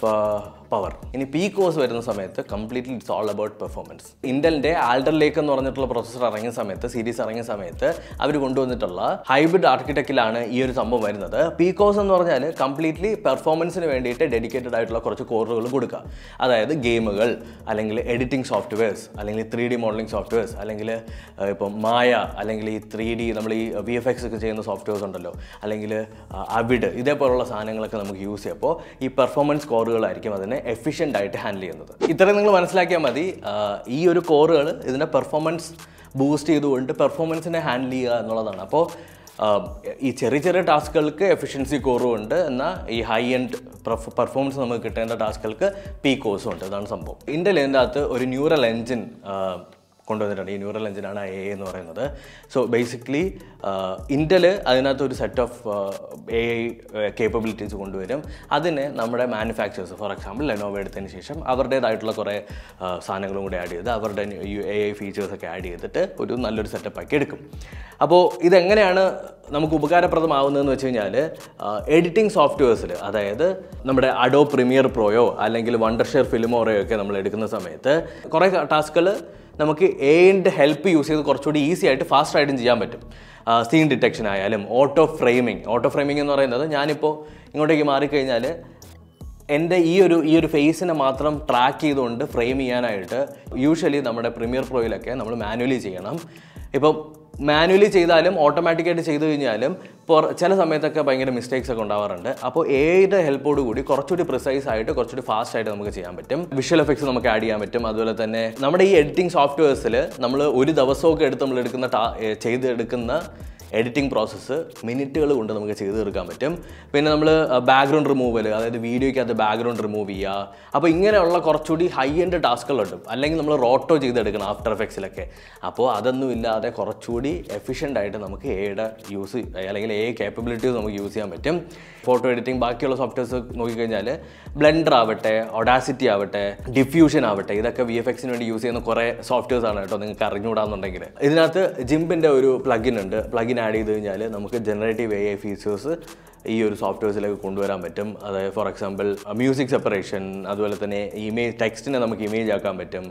power ഇനി പി കോസ് വരുന്ന സമയത്ത് completely it's all about performance ഇന്റലിന്റെ ആൾഡർ ലേക്ക് എന്ന് പറഞ്ഞിട്ടുള്ള പ്രൊസസർ ഇറങ്ങിയ സമയത്ത് സീരീസ് ഇറങ്ങിയ സമയത്ത് അവർ കൊണ്ടുവന്നിട്ടുള്ള ഹൈബ്രിഡ് ആർക്കിടെക്റ്റിലാണ് ഈ ഒരു സംഭവം വരുന്നത് പി കോസ് എന്ന് പറഞ്ഞാൽ കംപ്ലീറ്റ്ലി പെർഫോമൻസിന് വേണ്ടിയിട്ട് ഡെഡിക്കേറ്റഡ് ആയിട്ടുള്ള കുറച്ച് കോറുകൾ കൊടുക്കുക അതായത് ഗെയിമുകൾ അല്ലെങ്കിൽ എഡിറ്റിംഗ് സോഫ്റ്റ്വെയർസ് അല്ലെങ്കിൽ ത്രീ ഡി മോഡലിംഗ് സോഫ്റ്റ്വെയർസ് അല്ലെങ്കിൽ ഇപ്പം മായ അല്ലെങ്കിൽ ഈ ത്രീ ഡി നമ്മൾ ഈ വി എഫ് എക്സ് ഒക്കെ ചെയ്യുന്ന സോഫ്റ്റ്വെയർസ് ഉണ്ടല്ലോ അല്ലെങ്കിൽ അവിഡ് ഇതേപോലുള്ള സാധനങ്ങളൊക്കെ നമുക്ക് യൂസ് ചെയ്യുമ്പോൾ ഈ പെർഫോമൻസ് കോറുകളായിരിക്കും അതിനെ അതിനെ എഫിഷ്യൻ്റ് ആയിട്ട് ഹാൻഡിൽ ചെയ്യുന്നത് ഇത്രയും നിങ്ങൾ മനസ്സിലാക്കിയാൽ മതി ഈ ഒരു കോറുകൾ ഇതിൻ്റെ പെർഫോമൻസ് ബൂസ്റ്റ് ചെയ്തുകൊണ്ട് പെർഫോമൻസിനെ ഹാൻഡിൽ ചെയ്യുക എന്നുള്ളതാണ് അപ്പോൾ ഈ ചെറിയ ചെറിയ ടാസ്കുകൾക്ക് എഫിഷ്യൻസി കോറും ഉണ്ട് എന്നാൽ ഈ ഹൈ എൻഡ് പെർഫോമൻസ് നമുക്ക് കിട്ടേണ്ട ടാസ്കുകൾക്ക് പീ കോഴ്സും ഉണ്ട് അതാണ് സംഭവം ഇൻ്റലിൻ്റെ അകത്ത് ഒരു ന്യൂറൽ എൻജിൻ കൊണ്ടുവന്നിട്ടുണ്ട് ഈ ന്യൂറൽ എഞ്ചിനാണ് എ എന്ന് പറയുന്നത് സോ ബേസിക്കലി ഇൻ്റല് അതിനകത്ത് ഒരു set of A I capabilities കൊണ്ടുവരും അതിനെ നമ്മുടെ മാനുഫാക്ചേഴ്സ് ഫോർ എക്സാമ്പിൾ ലെനോവ എടുത്തതിന് ശേഷം അവരുടേതായിട്ടുള്ള കുറേ uh, സാധനങ്ങളും കൂടി ആഡ് ചെയ്ത് അവരുടെ എ ഐ ഫീച്ചേഴ്സൊക്കെ ആഡ് ചെയ്തിട്ട് ഒരു നല്ലൊരു സെറ്റപ്പ് ആക്കി എടുക്കും അപ്പോൾ ഇതെങ്ങനെയാണ് നമുക്ക് ഉപകാരപ്രദമാവുന്നതെന്ന് വെച്ച് കഴിഞ്ഞാൽ എഡിറ്റിംഗ് uh, സോഫ്റ്റ്വെയർസിൽ അതായത് നമ്മുടെ അഡോ പ്രീമിയർ പ്രോയോ അല്ലെങ്കിൽ വണ്ടർഷെയർ ഫിലിമോറയോ ഒക്കെ നമ്മൾ എടുക്കുന്ന സമയത്ത് കുറേ ടാസ്കുകൾ നമുക്ക് എ ഹെൽപ്പ് യൂസ് ചെയ്ത് കുറച്ചുകൂടി ഈസി ആയിട്ട് ഫാസ്റ്റ് ആയിട്ടും ചെയ്യാൻ പറ്റും സീൻ ഡിറ്റക്ഷൻ ആയാലും ഓട്ടോ ഫ്രെയിമിങ് ഓട്ടോ ഫ്രെയിമിംഗ് എന്ന് പറയുന്നത് ഞാനിപ്പോൾ ഇങ്ങോട്ടേക്ക് മാറിക്കഴിഞ്ഞാൽ എൻ്റെ ഈ ഒരു ഈ ഒരു ഫേസിനെ മാത്രം ട്രാക്ക് ചെയ്തുകൊണ്ട് ഫ്രെയിം ചെയ്യാനായിട്ട് യൂഷ്വലി നമ്മുടെ പ്രീമിയർ പ്രോയിലൊക്കെ നമ്മൾ മാനുവലി ചെയ്യണം ഇപ്പം മാനുവലി ചെയ്താലും ഓട്ടോമാറ്റിക്കായിട്ട് ചെയ്തു കഴിഞ്ഞാലും ചില സമയത്തൊക്കെ ഭയങ്കര മിസ്റ്റേക്സ് ഒക്കെ ഉണ്ടാവാറുണ്ട് അപ്പോൾ എയുടെ ഹെൽപ്പോട് കൂടി കുറച്ചുകൂടി പ്രിസൈസ് ആയിട്ട് കുറച്ചുകൂടി ഫാസ്റ്റ് ആയിട്ട് നമുക്ക് ചെയ്യാൻ പറ്റും വിഷ്വൽ എഫക്ട്സ് നമുക്ക് ആഡ് ചെയ്യാൻ പറ്റും അതുപോലെ തന്നെ നമ്മുടെ ഈ എഡിറ്റിംഗ് സോഫ്റ്റ്വെയർസിൽ നമ്മൾ ഒരു ദിവസമൊക്കെ എടുത്ത് നമ്മൾ എടുക്കുന്ന ചെയ്തെടുക്കുന്ന എഡിറ്റിംഗ് പ്രോസസ്സ് മിനിറ്റുകൾ കൊണ്ട് നമുക്ക് ചെയ്ത് തീർക്കാൻ പറ്റും പിന്നെ നമ്മൾ ബാക്ക്ഗ്രൗണ്ട് റിമൂവൽ അതായത് വീഡിയോയ്ക്കകത്ത് ബാക്ക്ഗ്രൗണ്ട് റിമൂവ് ചെയ്യുക അപ്പോൾ ഇങ്ങനെയുള്ള കുറച്ചുകൂടി ഹൈ എൻഡ് ടാസ്കുകളുണ്ട് അല്ലെങ്കിൽ നമ്മൾ റോട്ടോ ചെയ്തെടുക്കണം ആഫ്റ്റർ എഫക്ട്സിലൊക്കെ അപ്പോൾ അതൊന്നും ഇല്ലാതെ കുറച്ചുകൂടി എഫിഷ്യൻ്റ് ആയിട്ട് നമുക്ക് എയുടെ യൂസ് അല്ലെങ്കിൽ എ കേപ്പബിലിറ്റീസ് നമുക്ക് യൂസ് ചെയ്യാൻ പറ്റും ഫോട്ടോ എഡിറ്റിംഗ് ബാക്കിയുള്ള സോഫ്റ്റ്വെയർസ് നോക്കിക്കഴിഞ്ഞാൽ ബ്ലെൻഡർ ആവട്ടെ ഒഡാസിറ്റി ആവട്ടെ ഡിഫ്യൂഷൻ ആവട്ടെ ഇതൊക്കെ വി എഫ് എക്സിന് വേണ്ടി യൂസ് ചെയ്യുന്ന കുറേ സോഫ്റ്റ്വെയർസ് ആണ് കേട്ടോ നിങ്ങൾക്ക് അറിഞ്ഞുകൂടാന്നുണ്ടെങ്കിൽ ഇതിനകത്ത് ജിംബിൻ്റെ ഒരു പ്ലഗിൻ ഉണ്ട് പ്ലഗിൻ ഇതിന് ആഡ് ചെയ്ത് കഴിഞ്ഞാൽ നമുക്ക് ജനറേറ്റീവ് എ ഐ ഫീച്ചേഴ്സ് ഈ ഒരു സോഫ്റ്റ്വെയർസിലേക്ക് കൊണ്ടുവരാൻ പറ്റും അതായത് ഫോർ എക്സാമ്പിൾ മ്യൂസിക് സെപ്പറേഷൻ അതുപോലെ തന്നെ ഇമേജ് ടെക്സ്റ്റിനെ നമുക്ക് ഇമേജ് ആക്കാൻ പറ്റും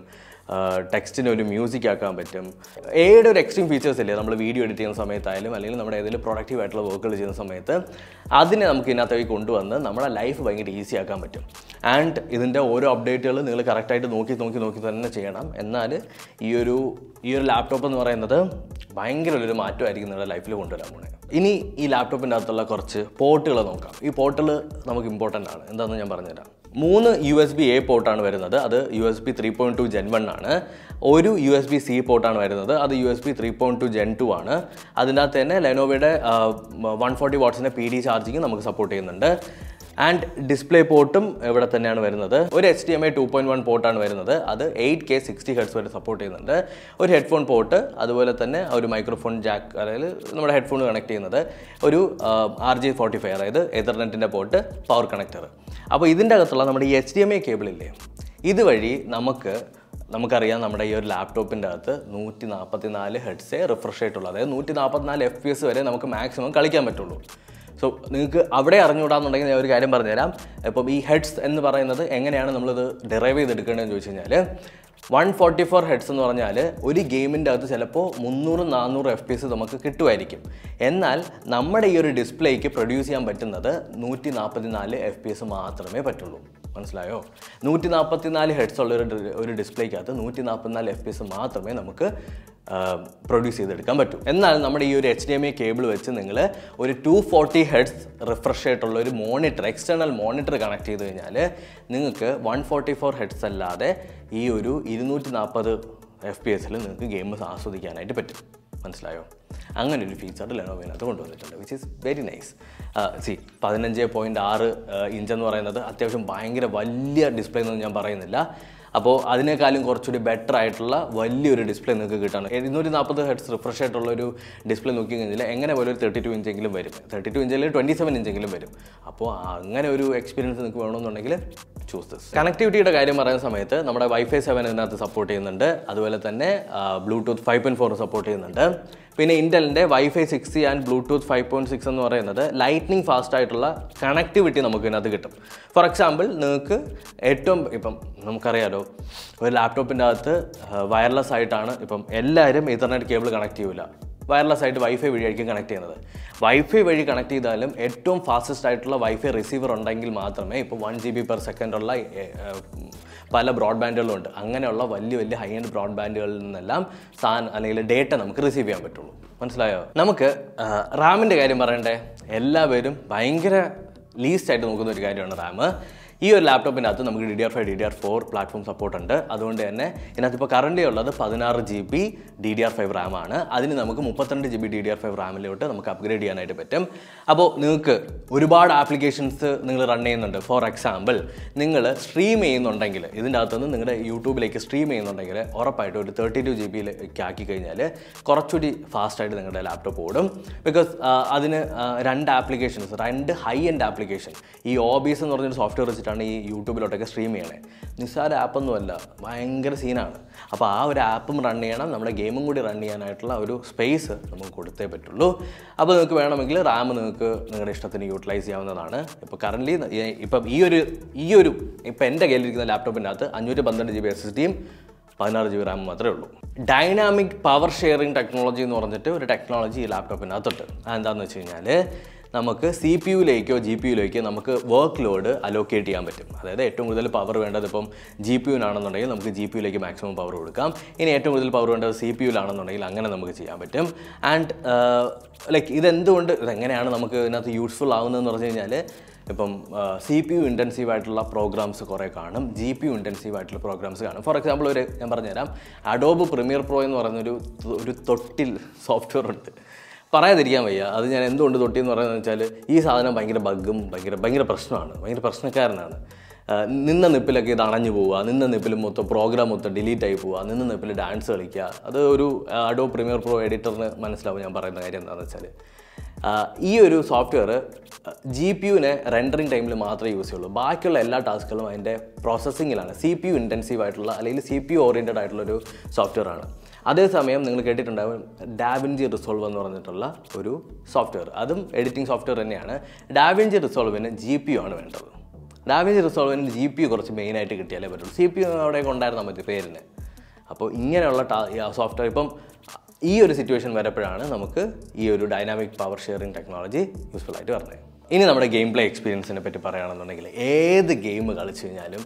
ടെക്സ്റ്റിനെ ഒരു മ്യൂസിക് ആക്കാൻ പറ്റും എയുടെ ഒരു എക്സ്ട്രീം ഫീച്ചേഴ്സ് ഇല്ലേ നമ്മൾ വീഡിയോ എഡിറ്റ് ചെയ്യുന്ന സമയത്തായാലും അല്ലെങ്കിൽ നമ്മുടെ ഏതെങ്കിലും പ്രൊഡക്റ്റീവ് ആയിട്ടുള്ള വർക്കുകൾ ചെയ്യുന്ന സമയത്ത് അതിനെ നമുക്ക് ഇതിനകത്തേക്ക് കൊണ്ടുവന്ന് നമ്മുടെ ലൈഫ് ഭയങ്കര ഈസി ആക്കാൻ പറ്റും ആൻഡ് ഇതിൻ്റെ ഓരോ അപ്ഡേറ്റുകൾ നിങ്ങൾ കറക്റ്റായിട്ട് നോക്കി നോക്കി നോക്കി തന്നെ ചെയ്യണം എന്നാൽ ഈ ഒരു ഈ ഒരു ലാപ്ടോപ്പ് എന്ന് പറയുന്നത് ഭയങ്കര ഒരു മാറ്റമായിരിക്കും നിങ്ങളുടെ ലൈഫിൽ കൊണ്ടുവരാൻ പോണേ ഇനി ഈ ലാപ്ടോപ്പിൻ്റെ അകത്തുള്ള കുറച്ച് പോർട്ടുകൾ നോക്കാം ഈ പോർട്ടുകൾ നമുക്ക് ഇമ്പോർട്ടൻ്റ് ആണ് എന്താണെന്ന് ഞാൻ പറഞ്ഞുതരാം മൂന്ന് യു എസ് ബി എ പോർട്ടാണ് വരുന്നത് അത് U S B three point two gen one ആണ് ഒരു യു എസ് ബി സി പോർട്ടാണ് വരുന്നത് അത് U S B three point two gen two ആണ് അതിനകത്ത് തന്നെ ലെനോവയുടെ വൺ ഫോർട്ടി വാട്ട്സിൻ്റെ പി ഡി ചാർജിങ് നമുക്ക് സപ്പോർട്ട് ചെയ്യുന്നുണ്ട് ആൻഡ് ഡിസ്പ്ലേ പോർട്ടും ഇവിടെ തന്നെയാണ് വരുന്നത് ഒരു H D M I two point one പോർട്ടാണ് വരുന്നത് അത് എയ്റ്റ് കെ സിക്സ്റ്റി ഹെഡ്സ് വരെ സപ്പോർട്ട് ചെയ്യുന്നുണ്ട് ഒരു ഹെഡ്ഫോൺ പോർട്ട് അതുപോലെ തന്നെ ഒരു മൈക്രോഫോൺ ജാക്ക് അതായത് നമ്മുടെ ഹെഡ്ഫോൺ കണക്ട് ചെയ്യുന്നത് ഒരു ആർ ജി ഫോർട്ടി ഫൈവ് അതായത് എതർനെറ്റിൻ്റെ പോർട്ട് പവർ കണക്ടർ അപ്പോൾ ഇതിൻ്റെ അകത്തുള്ള നമ്മുടെ ഈ എച്ച് ഡി എം ഐ കേബിളില്ലേ ഇതുവഴി നമുക്ക് നമുക്കറിയാം നമ്മുടെ ഈ ഒരു ലാപ്ടോപ്പിൻ്റെ അകത്ത് നൂറ്റി നാൽപ്പത്തി നാല് ഹെഡ്സേ റിഫ്രഷ് ആയിട്ടുള്ളൂ അതായത് നൂറ്റി നാൽപ്പത്തിനാല് എഫ് പി എസ് വരെ നമുക്ക് മാക്സിമം കളിക്കാൻ പറ്റുള്ളൂ സോ നിങ്ങൾക്ക് അവിടെ അറിഞ്ഞുകൂടാന്നുണ്ടെങ്കിൽ ഞാൻ ഒരു കാര്യം പറഞ്ഞുതരാം ഇപ്പം ഈ ഹെഡ്സ് എന്ന് പറയുന്നത് എങ്ങനെയാണ് നമ്മളിത് ഡിറൈവ് ചെയ്തെടുക്കേണ്ടതെന്ന് ചോദിച്ചു കഴിഞ്ഞാൽ വൺ ഫോർട്ടി ഫോർ ഹെഡ്സ് എന്ന് പറഞ്ഞാൽ ഒരു ഗെയിമിൻ്റെ അകത്ത് ചിലപ്പോൾ മുന്നൂറ് നാനൂറ് എഫ് പി എസ് നമുക്ക് കിട്ടുമായിരിക്കും എന്നാൽ നമ്മുടെ ഈ ഒരു ഡിസ്പ്ലേക്ക് പ്രൊഡ്യൂസ് ചെയ്യാൻ പറ്റുന്നത് നൂറ്റി നാൽപ്പത്തി നാല് എഫ് പി എസ് മാത്രമേ പറ്റുള്ളൂ മനസ്സിലായോ നൂറ്റി നാൽപ്പത്തി നാല് ഹെഡ്സ് ഉള്ള ഒരു ഒരു ഡിസ്പ്ലേക്കകത്ത് നൂറ്റി നാൽപ്പത്തി നാല് എഫ് പി എസ് മാത്രമേ നമുക്ക് പ്രൊഡ്യൂസ് ചെയ്തെടുക്കാൻ പറ്റും എന്നാൽ നമ്മുടെ ഈ ഒരു H D M I cable വെച്ച് നിങ്ങൾ ഒരു ടു ഫോർട്ടി ഹെഡ്സ് റിഫ്രഷ് ആയിട്ടുള്ള ഒരു മോണിറ്റർ എക്സ്റ്റേണൽ മോണിറ്റർ കണക്ട് ചെയ്ത് കഴിഞ്ഞാൽ നിങ്ങൾക്ക് വൺ ഫോർട്ടി ഫോർ ഹെഡ്സ് അല്ലാതെ ഈ ഒരു ഇരുന്നൂറ്റി നാൽപ്പത് എഫ് പി എസിൽ നിങ്ങൾക്ക് ഗെയിം ആസ്വദിക്കാനായിട്ട് പറ്റും മനസ്സിലായോ അങ്ങനെ ഒരു ഫീച്ചർ ലെനോവിനകത്ത് കൊണ്ടുവന്നിട്ടുണ്ട് വിച്ച് ഈസ് വെരി നൈസ് സി പതിനഞ്ച് പോയിൻറ്റ് ആറ് ഇഞ്ച് എന്ന് പറയുന്നത് അത്യാവശ്യം ഭയങ്കര വലിയ ഡിസ്പ്ലേ എന്നൊന്നും ഞാൻ പറയുന്നില്ല അപ്പോൾ അതിനേക്കാളും കുറച്ചുകൂടി ബെറ്റർ ആയിട്ടുള്ള വലിയൊരു ഡിസ്പ്ലേ നിങ്ങൾക്ക് കിട്ടണം ഇരുന്നൂറ്റി നാൽപ്പത് ഹെഡ്സ് റിഫ്രഷ് ആയിട്ടുള്ള ഒരു ഡിസ്പ്ലേ നോക്കി കഴിഞ്ഞാൽ എങ്ങനെ പോലെ ഒരു തേർട്ടി ടു ഇഞ്ചെങ്കിലും വരും തേർട്ടി ടു ഇഞ്ചിൽ ട്വൻറ്റി സെവൻ ഇഞ്ചെങ്കിലും വരും അപ്പോൾ അങ്ങനെ ഒരു എക്സ്പീരിയൻസ് നിങ്ങൾക്ക് വേണമെന്നുണ്ടെങ്കിൽ ചൂസ് ദിസ് കണക്ടിവിറ്റിയുടെ കാര്യം പറയുന്ന സമയത്ത് നമ്മുടെ വൈഫൈ സെവൻ ഇതിനകത്ത് സപ്പോർട്ട് ചെയ്യുന്നുണ്ട് അതുപോലെ തന്നെ Bluetooth five point four support ചെയ്യുന്നുണ്ട് പിന്നെ ഇൻ്റലിൻ്റെ WiFi six and Bluetooth five point six എന്ന് പറയുന്നത് ലൈറ്റ്നിങ് ഫാസ്റ്റ് ആയിട്ടുള്ള കണക്ടിവിറ്റി നമുക്ക് ഇതിനകത്ത് കിട്ടും ഫോർ എക്സാമ്പിൾ നിങ്ങൾക്ക് ഏറ്റവും ഇപ്പം നമുക്കറിയാലോ ഒരു ലാപ്ടോപ്പിൻ്റെ അകത്ത് വയർലെസ് ആയിട്ടാണ് ഇപ്പം എല്ലാവരും ഇൻ്റർനെറ്റ് കേബിൾ കണക്ട് ചെയ്യില്ല വയർലെസ് ആയിട്ട് വൈഫൈ വഴിയായിരിക്കും കണക്ട് ചെയ്യുന്നത് വൈഫൈ വഴി കണക്ട് ചെയ്താലും ഏറ്റവും ഫാസ്റ്റസ്റ്റ് ആയിട്ടുള്ള വൈഫൈ റിസീവർ ഉണ്ടെങ്കിൽ മാത്രമേ ഇപ്പോൾ വൺ ജി ബി പെർ സെക്കൻഡുള്ള പല ബ്രോഡ്ബാൻഡുകളും ഉണ്ട് അങ്ങനെയുള്ള വലിയ വലിയ ഹൈ എൻഡ് ബ്രോഡ്ബാൻഡുകളിൽ നിന്നെല്ലാം സാൻ അല്ലെങ്കിൽ ഡേറ്റ നമുക്ക് റിസീവ് ചെയ്യാൻ പറ്റുള്ളൂ മനസ്സിലായോ നമുക്ക് റാമിൻ്റെ കാര്യം പറയണ്ടേ എല്ലാവരും ഭയങ്കര ലീസ്റ്റ് ആയിട്ട് നോക്കുന്ന ഒരു കാര്യമാണ് റാം ഈ ഒരു ലാപ്ടോപ്പിനകത്ത് നമുക്ക് D D R five D D R four platform support ഉണ്ട് അതുകൊണ്ട് തന്നെ ഇതിനകത്ത് ഇപ്പോൾ കറണ്ട് ഉള്ളത് പതിനാറ് G B D D R five റാമാണ് അതിന് നമുക്ക് മുപ്പത്തിരണ്ട് G B D D R five റാമിലോട്ട് നമുക്ക് അപ്ഗ്രേഡ് ചെയ്യാനായിട്ട് പറ്റും അപ്പോൾ നിങ്ങൾക്ക് ഒരുപാട് ആപ്ലിക്കേഷൻസ് നിങ്ങൾ റൺ ചെയ്യുന്നുണ്ട് ഫോർ എക്സാമ്പിൾ നിങ്ങൾ സ്ട്രീം ചെയ്യുന്നുണ്ടെങ്കിൽ ഇതിൻ്റെ അകത്തുനിന്ന് നിങ്ങളുടെ യൂട്യൂബിലേക്ക് സ്ട്രീം ചെയ്യുന്നുണ്ടെങ്കിൽ ഉറപ്പായിട്ട് ഒരു തേർട്ടി ടു ജി ബിയിലേക്ക് ആക്കി കഴിഞ്ഞാൽ കുറച്ചുകൂടി ഫാസ്റ്റായിട്ട് നിങ്ങളുടെ ലാപ്ടോപ്പ് ഓടും ബിക്കോസ് അതിന് രണ്ട് ആപ്ലിക്കേഷൻസ് രണ്ട് ഹൈ എൻഡ് ആപ്ലിക്കേഷൻ ഈ ഓബീസ് എന്ന് പറഞ്ഞൊരു സോഫ്റ്റ്വെയർ വെച്ചിട്ട് വെച്ചിട്ടാണ് ഈ യൂട്യൂബിലോട്ടൊക്കെ സ്ട്രീം ചെയ്യണേ നിസ്സാര ആപ്പൊന്നുമല്ല ഭയങ്കര സീനാണ് അപ്പോൾ ആ ഒരു ആപ്പും റൺ ചെയ്യണം നമ്മുടെ ഗെയിമും കൂടി റൺ ചെയ്യാനായിട്ടുള്ള ഒരു സ്പേസ് നമുക്ക് കൊടുത്തേ പറ്റുള്ളൂ അപ്പോൾ നിങ്ങൾക്ക് വേണമെങ്കിൽ റാം നിങ്ങൾക്ക് നിങ്ങളുടെ ഇഷ്ടത്തിന് യൂട്ടിലൈസ് ചെയ്യാവുന്നതാണ് ഇപ്പോൾ കറൻ്റ് ഇപ്പം ഈ ഒരു ഈ ഒരു ഇപ്പം എൻ്റെ കയ്യിലിരിക്കുന്ന ലാപ്ടോപ്പിൻ്റെ അകത്ത് അഞ്ഞൂറ്റി പന്ത്രണ്ട് ജി ബി എസ് എസ് ഡിയും പതിനാറ് ജി ബി റാം മാത്രമേ ഉള്ളൂ ഡൈനാമിക് പവർ ഷെയറിംഗ് ടെക്നോളജി എന്ന് പറഞ്ഞിട്ട് ഒരു ടെക്നോളജി ഈ ലാപ്ടോപ്പിനകത്തുണ്ട് അതെന്താണെന്ന് വെച്ച് കഴിഞ്ഞാൽ നമുക്ക് സി പി യുയിലേക്കോ ജി പി യുയിലേക്കോ നമുക്ക് വർക്ക് ലോഡ് അലോക്കേറ്റ് ചെയ്യാൻ പറ്റും അതായത് ഏറ്റവും കൂടുതൽ പവർ വേണ്ടത് ഇപ്പം ജി പി യുവിനാണെന്നുണ്ടെങ്കിൽ നമുക്ക് ജി പി യുയിലേക്ക് മാക്സിമം പവർ കൊടുക്കാം ഇനി ഏറ്റവും കൂടുതൽ പവർ വേണ്ടത് സി പി യുവിലാണെന്നുണ്ടെങ്കിൽ അങ്ങനെ നമുക്ക് ചെയ്യാൻ പറ്റും ആൻഡ് ലൈക്ക് uh, ഇതെന്തുകൊണ്ട് ഇതെങ്ങനെയാണ് നമുക്ക് ഇതിനകത്ത് യൂസ്ഫുൾ ആവുന്നതെന്ന് പറഞ്ഞു കഴിഞ്ഞാൽ ഇപ്പം സി പി യു ഇൻറ്റൻസീവ് ആയിട്ടുള്ള പ്രോഗ്രാംസ് കുറേ കാണും ജി പി യു ഇൻറ്റൻസീവ് ആയിട്ടുള്ള പ്രോഗ്രാംസ് കാണും ഫോർ എക്സാമ്പിൾ ഒരു ഞാൻ പറഞ്ഞുതരാം അഡോബ് പ്രീമിയർ പ്രോ എന്ന് പറയുന്നൊരു ഒരു തൊട്ടിൽ സോഫ്റ്റ്വെയർ ഉണ്ട് പറയാതിരിക്കാൻ വയ്യ അത് ഞാൻ എന്തുകൊണ്ട് തൊട്ടി എന്ന് പറയുന്നത് വെച്ചാൽ ഈ സാധനം ഭയങ്കര ബഗ്ഗും ഭയങ്കര ഭയങ്കര പ്രശ്നമാണ് ഭയങ്കര പ്രശ്നക്കാരനാണ് നിന്ന നിപ്പിലൊക്കെ ഇത് അണഞ്ഞു പോവുക നിന്ന നിപ്പിൽ മൊത്തം പ്രോഗ്രാം മൊത്തം ഡിലീറ്റ് ആയി പോവുക നിന്ന നിപ്പിൽ ഡാൻസ് കളിക്കുക അത് ഒരു അഡോ പ്രീമിയർ പ്രോ എഡിറ്ററിന് മനസ്സിലാവും ഞാൻ പറയുന്ന കാര്യം എന്താണെന്ന് വെച്ചാൽ ഈ ഒരു സോഫ്റ്റ്വെയർ ജി പി യുവിനെ റെൻഡറിങ് ടൈമിൽ മാത്രമേ യൂസ് ചെയ്യുള്ളൂ ബാക്കിയുള്ള എല്ലാ ടാസ്കുകളും അതിൻ്റെ പ്രോസസ്സിങ്ങിലാണ് സി പി യു ഇൻറ്റൻസീവ് ആയിട്ടുള്ള അല്ലെങ്കിൽ സി പി യു ഓറിയൻറ്റഡ് ആയിട്ടുള്ളൊരു സോഫ്റ്റ്വെയർ ആണ് അതേസമയം നിങ്ങൾ കേട്ടിട്ടുണ്ടാവും ഡാവിൻജി റിസോൾവ് എന്ന് പറഞ്ഞിട്ടുള്ള ഒരു സോഫ്റ്റ്വെയർ അതും എഡിറ്റിംഗ് സോഫ്റ്റ്വെയർ തന്നെയാണ് ഡാവിൻജി റിസോൾവിന് ജി പി ആണ് വേണ്ടത് ഡാവിൻജി റിസോൾവിന് ജി പി കുറച്ച് മെയിനായിട്ട് കിട്ടിയാലേ പറ്റുള്ളൂ സി പി അവിടെ ഉണ്ടായിരുന്നാൽ മതി പേരിന് അപ്പോൾ ഇങ്ങനെയുള്ള സോഫ്റ്റ്വെയർ ഇപ്പം ഈ ഒരു സിറ്റുവേഷൻ വരപ്പോഴാണ് നമുക്ക് ഈ ഒരു dynamic power sharing technology useful ആയിട്ട് വരുന്നത് ഇനി നമ്മുടെ ഗെയിം പ്ലേ എക്സ്പീരിയൻസിനെ പറ്റി പറയുകയാണെന്നുണ്ടെങ്കിൽ ഏത് ഗെയിം കളിച്ചു കഴിഞ്ഞാലും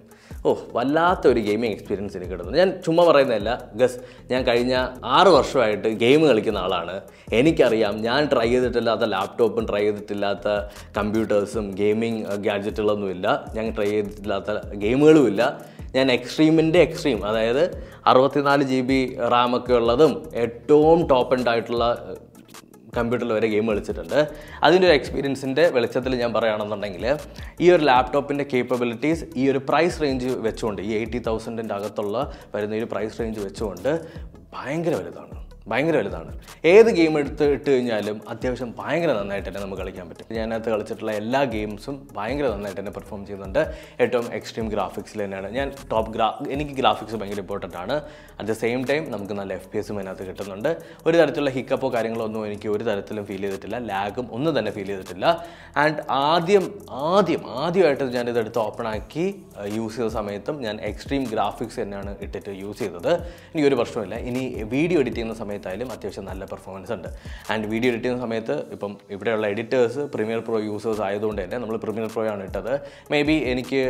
ഓ വല്ലാത്ത ഒരു ഗെയിമിംഗ് എക്സ്പീരിയൻസ് എനിക്ക് കിട്ടുന്നു ഞാൻ ചുമ്മാ പറയുന്നതല്ല ഗസ് ഞാൻ കഴിഞ്ഞ ആറ് വർഷമായിട്ട് ഗെയിം കളിക്കുന്ന ആളാണ് എനിക്കറിയാം ഞാൻ ട്രൈ ചെയ്തിട്ടില്ലാത്ത ലാപ്ടോപ്പും ട്രൈ ചെയ്തിട്ടില്ലാത്ത കമ്പ്യൂട്ടേഴ്സും ഗെയിമിംഗ് ഗാഡ്ജറ്റുകളൊന്നുമില്ല ഞാൻ ട്രൈ ചെയ്തിട്ടില്ലാത്ത ഗെയിമുകളുമില്ല ഞാൻ എക്സ്ട്രീമിൻ്റെ എക്സ്ട്രീം അതായത് അറുപത്തിനാല് ജി ബി റാമൊക്കെ ഉള്ളതും ഏറ്റവും ടോപ്പ് എൻഡ് ആയിട്ടുള്ള കമ്പ്യൂട്ടറിൽ വരെ ഗെയിം കളിച്ചിട്ടുണ്ട് അതിൻ്റെ ഒരു എക്സ്പീരിയൻസിൻ്റെ വെളിച്ചത്തിൽ ഞാൻ പറയുകയാണെന്നുണ്ടെങ്കിൽ ഈ ഒരു ലാപ്ടോപ്പിൻ്റെ കേപ്പബിലിറ്റീസ് ഈ ഒരു പ്രൈസ് റേഞ്ച് വെച്ചുകൊണ്ട് ഈ എയ്റ്റി തൗസൻഡിൻ്റെ അകത്തുള്ള വരുന്ന ഈ ഒരു പ്രൈസ് റേഞ്ച് വെച്ചുകൊണ്ട് ഭയങ്കര വലുതാണ് ഭയങ്കര വലുതാണ് ഏത് ഗെയിം എടുത്ത് ഇട്ട് കഴിഞ്ഞാലും അത്യാവശ്യം ഭയങ്കര നന്നായിട്ട് തന്നെ നമുക്ക് കളിക്കാൻ പറ്റും ഞാനകത്ത് കളിച്ചിട്ടുള്ള എല്ലാ ഗെയിംസും ഭയങ്കര നന്നായിട്ട് തന്നെ പെർഫോം ചെയ്യുന്നുണ്ട് ഏറ്റവും എക്സ്ട്രീം ഗ്രാഫിക്സിൽ തന്നെയാണ് ഞാൻ ടോപ്പ് ഗ്രാ എനിക്ക് ഗ്രാഫിക്സ് ഭയങ്കര ഇമ്പോർട്ടൻ്റ് ആണ് അറ്റ് ദ സെയിം ടൈം നമുക്ക് നല്ല എഫ് പി എസും അതിനകത്ത് കിട്ടുന്നുണ്ട് ഒരു തരത്തിലുള്ള ഹിക്കപ്പോ കാര്യങ്ങളോ ഒന്നും എനിക്ക് ഒരു തരത്തിലും ഫീൽ ചെയ്തിട്ടില്ല ലാഗും ഒന്നും തന്നെ ഫീൽ ചെയ്തിട്ടില്ല ആൻഡ് ആദ്യം ആദ്യം ആദ്യമായിട്ട് ഞാനിത് എടുത്ത് ഓപ്പൺ ആക്കി യൂസ് ചെയ്ത സമയത്തും ഞാൻ എക്സ്ട്രീം ഗ്രാഫിക്സ് തന്നെയാണ് ഇട്ടിട്ട് യൂസ് ചെയ്തത് എനിക്കൊരു പ്രശ്നമില്ല ഇനി വീഡിയോ എഡിറ്റ് ചെയ്യുന്ന സമയത്ത് സമയത്തായാലും അത്യാവശ്യം നല്ല പെർഫോമൻസ് ഉണ്ട് ആൻഡ് വീഡിയോ എഡിറ്റ് ചെയ്യുന്ന സമയത്ത് ഇപ്പം ഇവിടെയുള്ള എഡിറ്റേഴ്സ് പ്രീമിയർ പ്രോ യൂസേഴ്സ് ആയതുകൊണ്ട് തന്നെ നമ്മൾ പ്രീമിയർ പ്രോ ആണ് ഇട്ടത് മേ ബി എനിക്ക്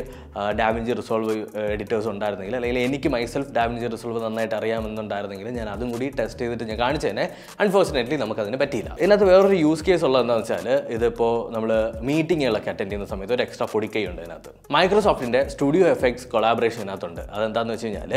ഡാമേജ് റിസോൾവ് എഡിറ്റേഴ്സ് ഉണ്ടായിരുന്നെങ്കിൽ അല്ലെങ്കിൽ എനിക്ക് മൈസെൽഫ് ഡാമേജ് റിസോൾവ് നന്നായിട്ട് അറിയാമെന്നുണ്ടായിരുന്നെങ്കിൽ ഞാൻ അതും കൂടി ടെസ്റ്റ് ചെയ്തിട്ട് ഞാൻ കാണിച്ചതന്നെ അൺഫോർച്ചുനേറ്റ്ലി നമുക്കതിന് പറ്റിയില്ല ഇതിനകത്ത് വേറൊരു യൂസ് കേസ് ഉള്ളതെന്ന് വെച്ചാൽ ഇതിപ്പോൾ നമ്മൾ മീറ്റിങ്ങുകളൊക്കെ അറ്റൻഡ് ചെയ്യുന്ന സമയത്ത് ഒരു എക്സ്ട്രാ ഫോർട്ടി ഉണ്ട് ഇതിനകത്ത് മൈക്രോസോഫ്റ്റിൻ്റെ സ്റ്റുഡിയോ എഫക്ട്സ് കൊളാബറേഷൻ ഇതിനകത്തുണ്ട് അതെന്താണെന്ന് വെച്ച് കഴിഞ്ഞാൽ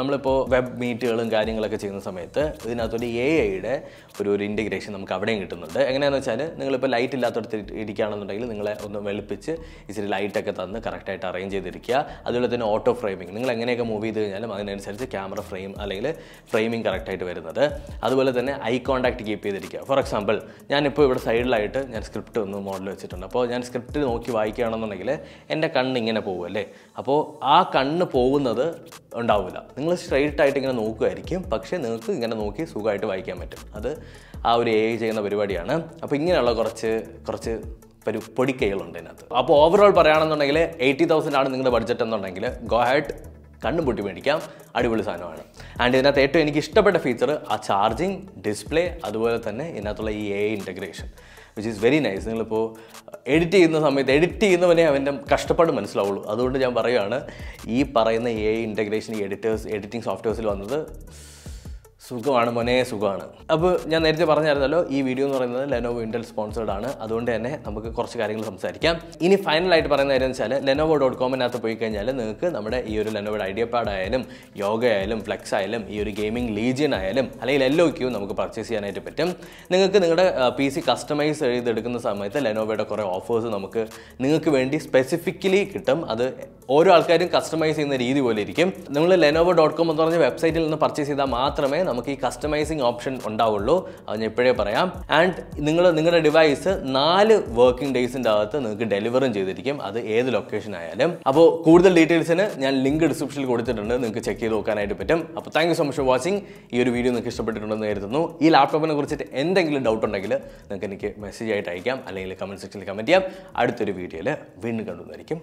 നമ്മളിപ്പോൾ വെബ് മീറ്റുകളും കാര്യങ്ങളൊക്കെ ചെയ്യുന്ന സമയത്ത് ഇതിനകത്തൊരു എ ഐയുടെ ഒരു ഒരു ഇൻറ്റഗ്രേഷൻ നമുക്ക് അവിടെയും കിട്ടുന്നുണ്ട് എങ്ങനെയാണെന്ന് വെച്ചാൽ നിങ്ങളിപ്പോൾ ലൈറ്റ് ഇല്ലാത്തടത്ത് ഇരിക്കുകയാണെന്നുണ്ടെങ്കിൽ നിങ്ങളെ ഒന്ന് വെളുപ്പിച്ച് ഇച്ചിരി ലൈറ്റൊക്കെ തന്ന് കറക്റ്റായിട്ട് അറേഞ്ച് ചെയ്തിരിക്കുക അതുപോലെ തന്നെ ഓട്ടോ ഫ്രെയിമിംഗ് നിങ്ങൾ എങ്ങനെയൊക്കെ മൂവ് ചെയ്ത് കഴിഞ്ഞാലും അതിനനുസരിച്ച് ക്യാമറ ഫ്രെയിം അല്ലെങ്കിൽ ഫ്രെയിമിംഗ് കറക്റ്റായിട്ട് വരുന്നത് അതുപോലെ തന്നെ ഐ കോൺടാക്ട് കീപ്പ് ചെയ്തിരിക്കുക ഫോർ എക്സാമ്പിൾ ഞാനിപ്പോൾ ഇവിടെ സൈഡിലായിട്ട് ഞാൻ സ്ക്രിപ്റ്റ് ഒന്ന് മോഡൽ വെച്ചിട്ടുണ്ട് അപ്പോൾ ഞാൻ സ്ക്രിപ്റ്റ് നോക്കി വായിക്കുകയാണെന്നുണ്ടെങ്കിൽ എൻ്റെ കണ്ണ് ഇങ്ങനെ പോകുമല്ലേ അപ്പോൾ ആ കണ്ണ് പോകുന്നത് ഉണ്ടാവില്ല നിങ്ങൾ സ്ട്രെയിറ്റ് ആയിട്ട് ഇങ്ങനെ നോക്കുമായിരിക്കും പക്ഷേ നിങ്ങൾക്ക് ഇങ്ങനെ നോക്കി സുഖമായിട്ട് വായിക്കാൻ പറ്റും അത് ആ ഒരു എ ചെയ്യുന്ന പരിപാടിയാണ് അപ്പോൾ ഇങ്ങനെയുള്ള കുറച്ച് കുറച്ച് ഒരു പൊടിക്കൈകളുണ്ട് ഇതിനകത്ത് അപ്പോൾ ഓവറോൾ പറയുകയാണെന്നുണ്ടെങ്കിൽ എയ്റ്റി തൗസൻഡ് ആണ് നിങ്ങളുടെ ബഡ്ജറ്റ് എന്നുണ്ടെങ്കിൽ ഗോഹായിട്ട് കണ്ണും പൊട്ടി മേടിക്കാം അടിപൊളി സാധനമാണ് ആൻഡ് ഇതിനകത്ത് ഏറ്റവും എനിക്ക് ഇഷ്ടപ്പെട്ട ഫീച്ചർ ആ ചാർജിങ് ഡിസ്പ്ലേ അതുപോലെ തന്നെ ഇതിനകത്തുള്ള ഈ A integration which is very nice നിങ്ങളിപ്പോൾ എഡിറ്റ് ചെയ്യുന്ന സമയത്ത് എഡിറ്റ് ചെയ്യുന്നവനെ അവൻ്റെ കഷ്ടപ്പാട് മനസ്സിലാവുള്ളൂ അതുകൊണ്ട് ഞാൻ പറയുകയാണ് ഈ പറയുന്ന എ ഇൻറ്റഗ്രേഷൻ ഈ എഡിറ്റേഴ്സ് എഡിറ്റിംഗ് സോഫ്റ്റ്വെയർസിൽ വന്നത് സുഖമാണ് മോനെ സുഖമാണ് അപ്പോൾ ഞാൻ നേരത്തെ പറഞ്ഞായിരുന്നല്ലോ ഈ വീഡിയോ എന്ന് പറയുന്നത് ലെനോവോ ഇൻഡൽ സ്പോൺസേഡ് ആണ് അതുകൊണ്ട് തന്നെ നമുക്ക് കുറച്ച് കാര്യങ്ങൾ സംസാരിക്കാം ഇനി ഫൈനലായിട്ട് പറയുന്ന കാര്യം വെച്ചാൽ ലെനോവോ ഡോട്ട് കോമിനകത്ത് പോയി കഴിഞ്ഞാൽ നിങ്ങൾക്ക് നമ്മുടെ ഈ ഒരു ലെനോവോയുടെ ഐഡിയ പാഡ് ആയാലും യോഗ ആയാലും ഫ്ലെക്സ് ആയാലും ഈ ഒരു ഗെയിമിംഗ് ലീജിയൻ ആയാലും അല്ലെങ്കിൽ എല്ലോ ക്യൂ നമുക്ക് പർച്ചേസ് ചെയ്യാനായിട്ട് പറ്റും നിങ്ങൾക്ക് നിങ്ങളുടെ പി സി കസ്റ്റമൈസ് ചെയ്തെടുക്കുന്ന സമയത്ത് ലെനോവയുടെ കുറേ ഓഫേഴ്സ് നമുക്ക് നിങ്ങൾക്ക് വേണ്ടി സ്പെസിഫിക്കലി കിട്ടും അത് ഓരോ ആൾക്കാരും കസ്റ്റമൈസ് ചെയ്യുന്ന രീതി പോലെ ഇരിക്കും നിങ്ങൾ ലെനോവോ ഡോട്ട് കോം എന്ന് പറഞ്ഞ വെബ്സൈറ്റിൽ നിന്ന് പർച്ചേസ് ചെയ്താൽ മാത്രമേ നമുക്ക് ഈ കസ്റ്റമൈസിങ് ഓപ്ഷൻ ഉണ്ടാവുള്ളൂ അത് ഞാൻ ഇപ്പോഴേ പറയാം ആൻഡ് നിങ്ങൾ നിങ്ങളുടെ ഡിവൈസ് നാല് വർക്കിംഗ് ഡേയ്സിൻ്റെ അകത്ത് നിങ്ങൾക്ക് ഡെലിവറും ചെയ്തിരിക്കും അത് ഏത് ലൊക്കേഷൻ ആയാലും അപ്പോൾ കൂടുതൽ ഡീറ്റെയിൽസിന് ഞാൻ ലിങ്ക് ഡിസ്ക്രിപ്ഷനിൽ കൊടുത്തിട്ടുണ്ട് നിങ്ങൾക്ക് ചെക്ക് ചെയ്ത് നോക്കാനായിട്ട് പറ്റും അപ്പോൾ thank you so much for watching ഈ ഒരു വീഡിയോ നിങ്ങൾക്ക് ഇഷ്ടപ്പെട്ടിട്ടുണ്ടെന്ന് കരുതുന്നു ഈ ലാപ്ടോപ്പിനെ കുറിച്ചിട്ട് എന്തെങ്കിലും ഡൗട്ട് ഉണ്ടെങ്കിൽ നിങ്ങൾക്ക് എനിക്ക് മെസ്സേജ് ആയിട്ട് അയക്കാം അല്ലെങ്കിൽ കമൻറ്റ് സെക്ഷനിൽ കമൻറ്റ് ചെയ്യാം അടുത്തൊരു വീഡിയോയിൽ വീണ്ടും കണ്ടുവന്നായിരിക്കും